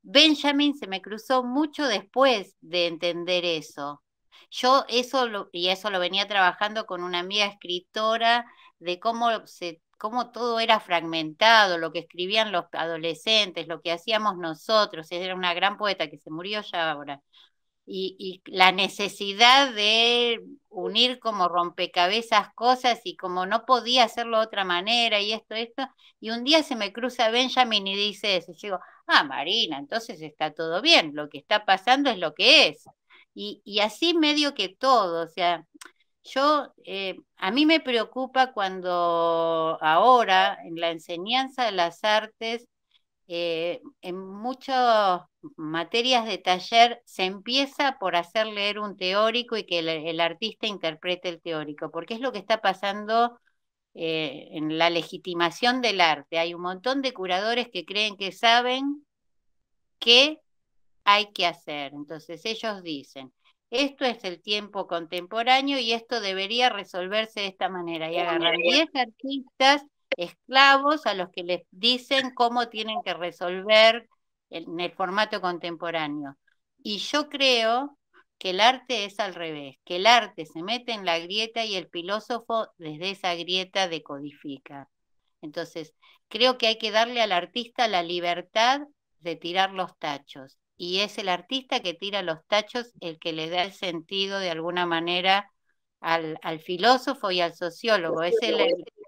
Benjamin se me cruzó mucho después de entender eso. Yo eso y eso lo venía trabajando con una amiga escritora de cómo se cómo todo era fragmentado, lo que escribían los adolescentes, lo que hacíamos nosotros, era una gran poeta que se murió ya ahora, y, la necesidad de unir como rompecabezas cosas y como no podía hacerlo de otra manera y esto, esto, y un día se me cruza Benjamin y dice eso, y digo, ah, Marina, entonces está todo bien, lo que está pasando es lo que es. Y, y así medio que todo, o sea, yo, eh, a mí me preocupa cuando ahora en la enseñanza de las artes, eh, en muchas materias de taller se empieza por hacer leer un teórico y que el, artista interprete el teórico, porque es lo que está pasando eh, en la legitimación del arte. Hay un montón de curadores que creen que saben qué hay que hacer. Entonces ellos dicen, esto es el tiempo contemporáneo y esto debería resolverse de esta manera. Y agarran 10 artistas esclavos a los que les dicen cómo tienen que resolver en el formato contemporáneo. Y yo creo que el arte es al revés, que el arte se mete en la grieta y el filósofo desde esa grieta decodifica. Entonces, creo que hay que darle al artista la libertad de tirar los tachos y es el artista que tira los tachos el que le da el sentido de alguna manera al, al filósofo y al sociólogo. Es el,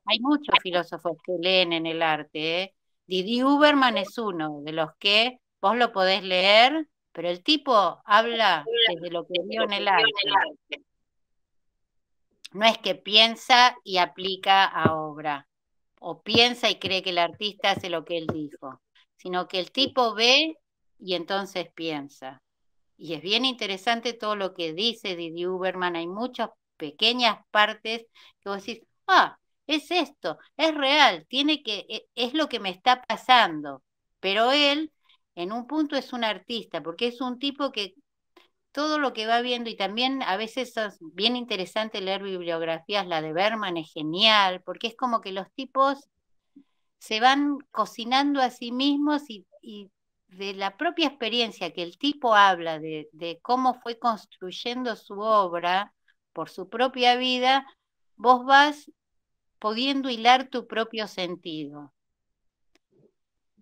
hay muchos filósofos que leen en el arte. ¿eh? Didi Uberman es uno de los que vos lo podés leer, pero el tipo habla desde lo que vio en el arte. No es que piensa y aplica a obra, o piensa y cree que el artista hace lo que él dijo, sino que el tipo ve y entonces piensa. Y es bien interesante todo lo que dice Didi Uberman, hay muchas pequeñas partes que vos decís, ah, es esto, es real, tiene que, e, es lo que me está pasando. Pero él, en un punto, es un artista, porque es un tipo que todo lo que va viendo, y también a veces es bien interesante leer bibliografías, la de Berman es genial, porque es como que los tipos se van cocinando a sí mismos y de la propia experiencia que el tipo habla de, cómo fue construyendo su obra por su propia vida, vos vas pudiendo hilar tu propio sentido.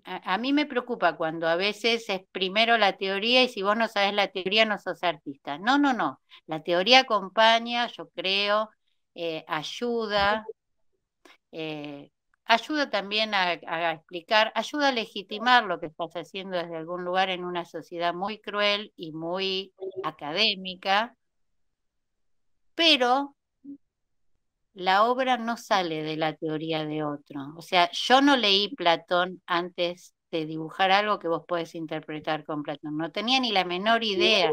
A, mí me preocupa cuando a veces es primero la teoría y si vos no sabes la teoría no sos artista. No, no, no. La teoría acompaña, yo creo, eh, ayuda, eh, ayuda también a, explicar, ayuda a legitimar lo que estás haciendo desde algún lugar en una sociedad muy cruel y muy académica, pero la obra no sale de la teoría de otro. O sea, yo no leí Platón antes de dibujar algo que vos podés interpretar con Platón, no tenía ni la menor idea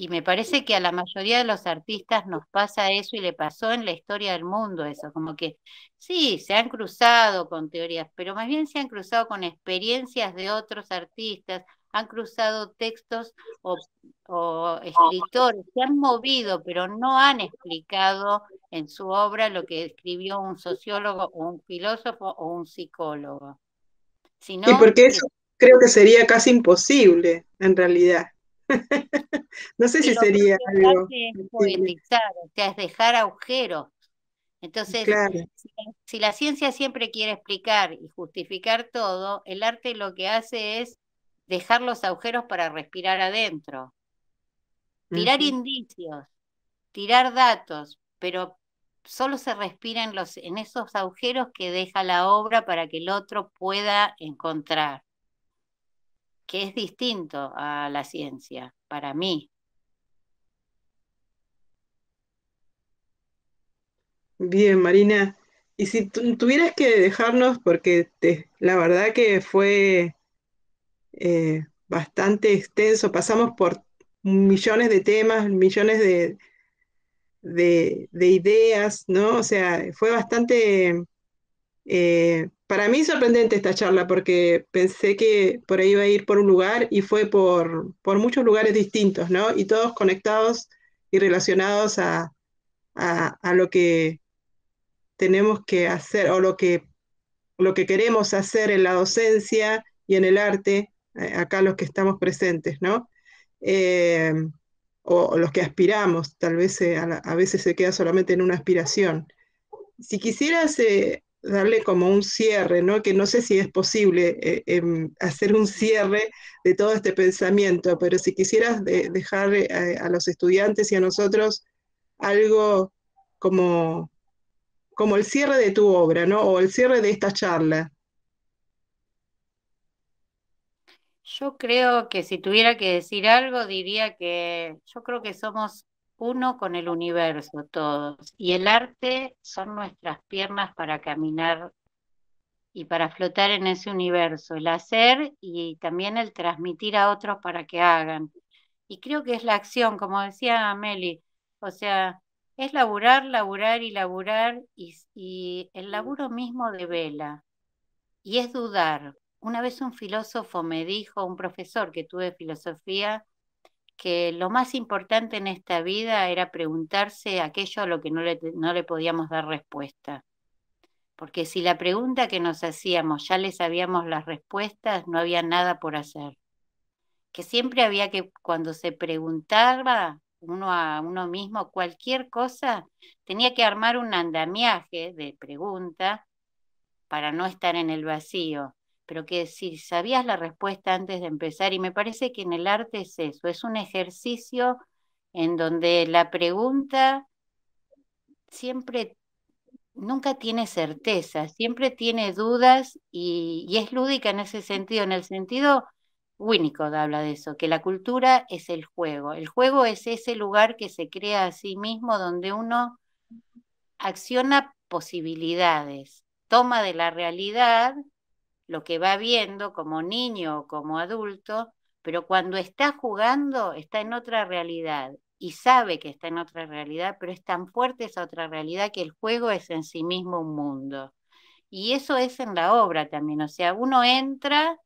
y me parece que a la mayoría de los artistas nos pasa eso y le pasó en la historia del mundo eso, como que sí, se han cruzado con teorías, pero más bien se han cruzado con experiencias de otros artistas, han cruzado textos o, escritores, se han movido, pero no han explicado en su obra lo que escribió un sociólogo un filósofo o un psicólogo. porque eh eso creo que sería casi imposible en realidad. no sé si sería algo. Es o sea, es dejar agujeros. Entonces, si, la ciencia siempre quiere explicar y justificar todo, el arte lo que hace es dejar los agujeros para respirar adentro. Tirar indicios, tirar datos, pero solo se respira los, en esos agujeros que deja la obra para que el otro pueda encontrar que es distinto a la ciencia, para mí. Bien, Marina. Y si tuvieras que dejarnos, porque te, la verdad que fue eh, bastante extenso, pasamos por millones de temas, millones de, de, de ideas, ¿no? O sea, fue bastante eh, para mí sorprendente esta charla porque pensé que por ahí iba a ir por un lugar y fue por, por muchos lugares distintos, ¿no? Y todos conectados y relacionados a, lo que tenemos que hacer o lo que, lo que queremos hacer en la docencia y en el arte, eh, acá los que estamos presentes, ¿no? Eh, o, los que aspiramos, tal vez a, veces se queda solamente en una aspiración. Si quisieras darle como un cierre, que no sé si es posible eh, em, hacer un cierre de todo este pensamiento, pero si quisieras dejar eh, a, los estudiantes y a nosotros algo como, como el cierre de tu obra, ¿no? o el cierre de esta charla. Yo creo que si tuviera que decir algo, diría que yo creo que somos uno con el universo, todos. Y el arte son nuestras piernas para caminar y para flotar en ese universo, el hacer y también el transmitir a otros para que hagan. Y creo que es la acción, como decía Meli, o sea, es laburar, laburar y laburar, y, el laburo mismo de vela, y es dudar. Una vez un filósofo me dijo, un profesor que tuve filosofía, que lo más importante en esta vida era preguntarse aquello a lo que no le, podíamos dar respuesta. Porque si la pregunta que nos hacíamos ya le sabíamos las respuestas, no había nada por hacer. Que siempre había que, cuando se preguntaba uno a uno mismo cualquier cosa, tenía que armar un andamiaje de preguntas para no estar en el vacío pero que si sabías la respuesta antes de empezar, y me parece que en el arte es eso, es un ejercicio en donde la pregunta siempre, nunca tiene certeza, siempre tiene dudas y, y es lúdica en ese sentido, en el sentido, Winnicott habla de eso, que la cultura es el juego, el juego es ese lugar que se crea a sí mismo donde uno acciona posibilidades, toma de la realidad lo que va viendo como niño o como adulto, pero cuando está jugando está en otra realidad y sabe que está en otra realidad, pero es tan fuerte esa otra realidad que el juego es en sí mismo un mundo. Y eso es en la obra también, o sea, uno entra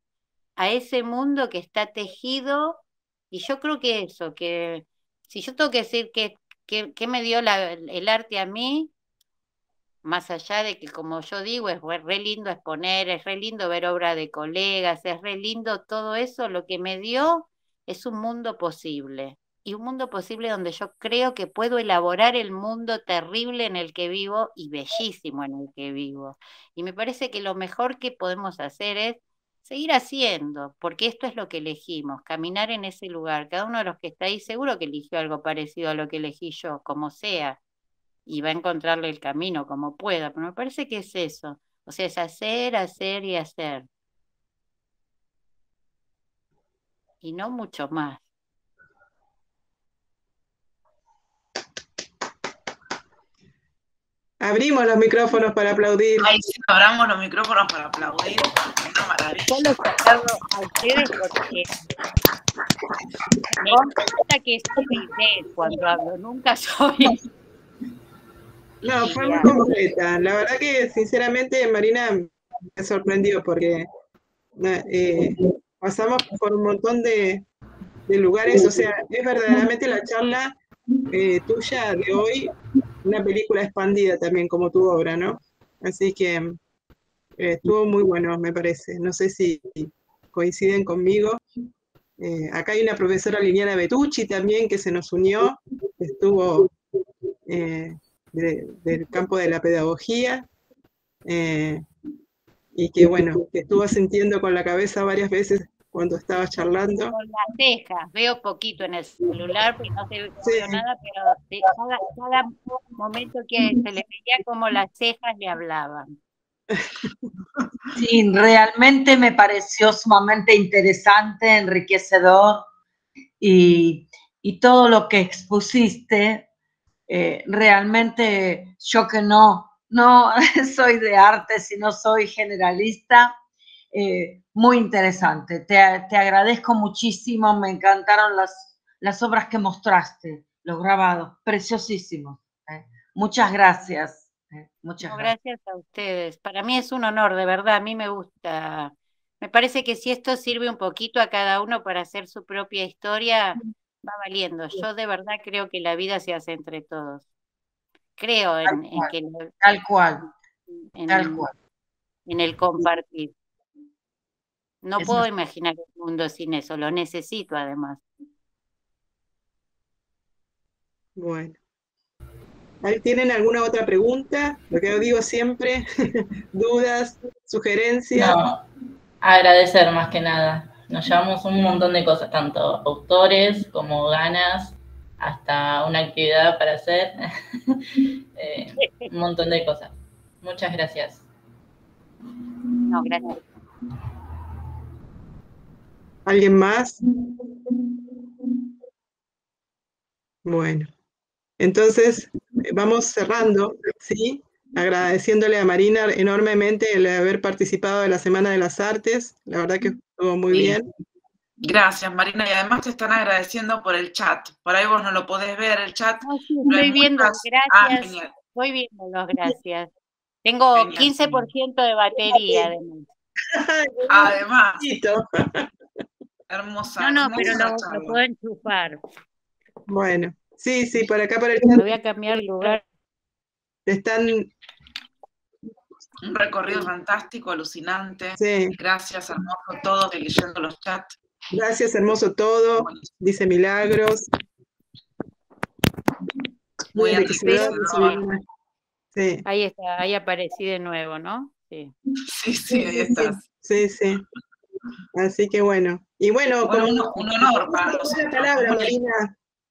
a ese mundo que está tejido y yo creo que eso, que si yo tengo que decir que, que, me dio el arte a mí, más allá de que, como yo digo, es re lindo exponer, es re lindo ver obra de colegas, es re lindo todo eso, lo que me dio es un mundo posible. Y un mundo posible donde yo creo que puedo elaborar el mundo terrible en el que vivo y bellísimo en el que vivo. Y me parece que lo mejor que podemos hacer es seguir haciendo, porque esto es lo que elegimos, caminar en ese lugar. Cada uno de los que está ahí seguro que eligió algo parecido a lo que elegí yo, como sea y va a encontrarle el camino como pueda, pero me parece que es eso, o sea, es hacer, hacer y hacer. Y no mucho más. Abrimos los micrófonos para aplaudir. Ay, abramos los micrófonos para aplaudir. una maravilla. Solo a ustedes porque me encanta que soy de cuando hablo, nunca soy. No, fue muy completa. La verdad que, sinceramente, Marina me sorprendió porque eh, pasamos por un montón de, lugares. O sea, es verdaderamente la charla eh, tuya de hoy, una película expandida también, como tu obra, ¿no? Así que eh, estuvo muy bueno, me parece. No sé si coinciden conmigo. acá hay una profesora Liliana Betucci también que se nos unió, estuvo del campo de la pedagogía eh, y que, bueno, que estuvo sintiendo con la cabeza varias veces cuando estaba charlando. Con las cejas, veo poquito en el celular, pues no sé nada, pero cada, momento que se le veía como las cejas le hablaban. Sí, realmente me pareció sumamente interesante, enriquecedor y, y todo lo que expusiste eh, realmente yo que no, no soy de arte, sino soy generalista. Eh, muy interesante. Te, agradezco muchísimo, me encantaron las, las obras que mostraste, los grabados, preciosísimos. Eh. Muchas gracias. Muchas gracias. a ustedes. Para mí es un honor, de verdad, a mí me gusta. Me parece que si esto sirve un poquito a cada uno para hacer su propia historia, mm va valiendo. Yo de verdad creo que la vida se hace entre todos. Creo en, que... tal cual. En, tal cual. En el compartir. No puedo imaginar el mundo sin eso, lo necesito además. Bueno. ¿Tienen alguna otra pregunta? Lo que yo digo siempre, dudas, sugerencias. agradecer más que nada nos llevamos un montón de cosas, tanto autores como ganas, hasta una actividad para hacer, eh, un montón de cosas. Muchas gracias. No, gracias. ¿Alguien más? Bueno, entonces vamos cerrando, ¿sí? Agradeciéndole a Marina enormemente el haber participado de la Semana de las Artes. La verdad que muy bien. Gracias, Marina. Y además te están agradeciendo por el chat. Por ahí vos no lo podés ver, el chat. muy bien estoy viendo, ah, gracias. Ah, voy por gracias. Tengo 15% de batería, además. Además. hermosa. No, no, pero lo, lo, puedo enchufar. Bueno, sí, sí, por acá, por el chat. voy a cambiar lugar. están un recorrido fantástico, alucinante. Sí. Gracias, hermoso todo, de leyendo los chats. Gracias, hermoso todo, dice Milagros. Muy anticipado. Sí. Ahí está, ahí aparecí de nuevo, ¿no? Sí, sí, ahí estás. Sí, sí. Así que bueno. Y bueno, un, honor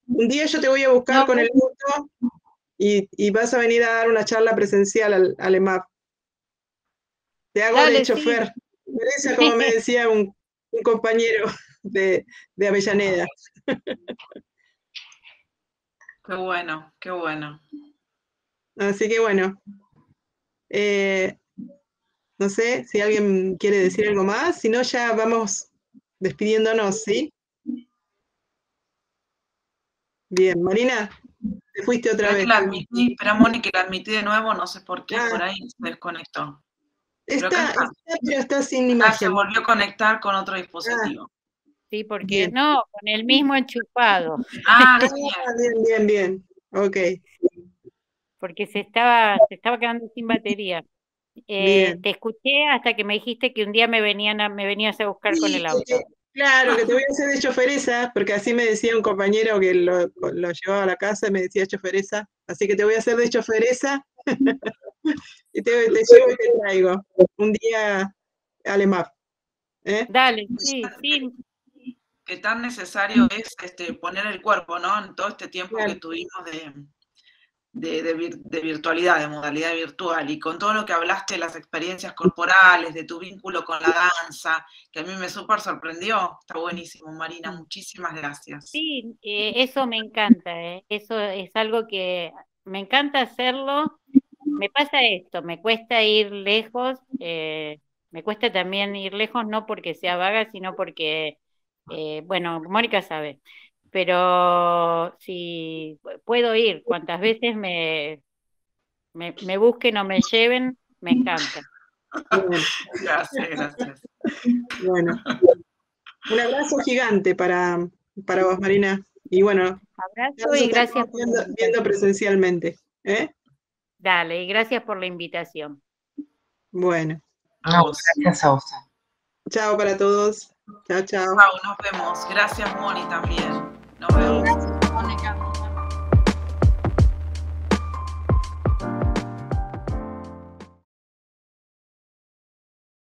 Un día yo te voy a buscar con el gusto pues. y, vas a venir a dar una charla presencial al, al EMAP. Te hago el chofer. como me decía un, compañero de, Avellaneda. Qué bueno, qué bueno. Así que bueno, eh, no sé si alguien quiere decir algo más, si no ya vamos despidiéndonos, ¿sí? Bien, Marina, te fuiste otra vez. espera pero la admití de nuevo, no sé por qué, ah. por ahí se desconectó. Está, sin ah, imagen. se volvió a conectar con otro dispositivo. sí, porque no, con el mismo enchufado. Ah, ah bien, bien, bien. Ok. Porque se estaba, se estaba quedando sin batería. Eh, te escuché hasta que me dijiste que un día me venían me venías a buscar con el auto. Claro, que te voy a hacer de choferesa, porque así me decía un compañero que lo, lo llevaba a la casa y me decía choferesa, así que te voy a hacer de choferesa. y te, llevo y te traigo un día alemán ¿eh? Dale, sí, sí. Qué tan necesario es este, poner el cuerpo, ¿no? En todo este tiempo que tuvimos de, de, de, virtualidad, de modalidad virtual, y con todo lo que hablaste las experiencias corporales, de tu vínculo con la danza, que a mí me súper sorprendió, está buenísimo, Marina, muchísimas gracias. Sí, eh, eso me encanta, ¿eh? eso es algo que me encanta hacerlo me pasa esto, me cuesta ir lejos, eh, me cuesta también ir lejos, no porque sea vaga, sino porque, eh, bueno, Mónica sabe, pero si puedo ir, cuantas veces me, me, busquen o me lleven, me encanta. Gracias, gracias. Bueno, un abrazo gigante para, para vos, Marina. Y bueno, abrazo y gracias. Viendo, viendo presencialmente. ¿eh? Dale, y gracias por la invitación. Bueno. gracias a Chao para todos. Chao, chao. Chao, nos vemos. Gracias, Moni, también. Nos vemos.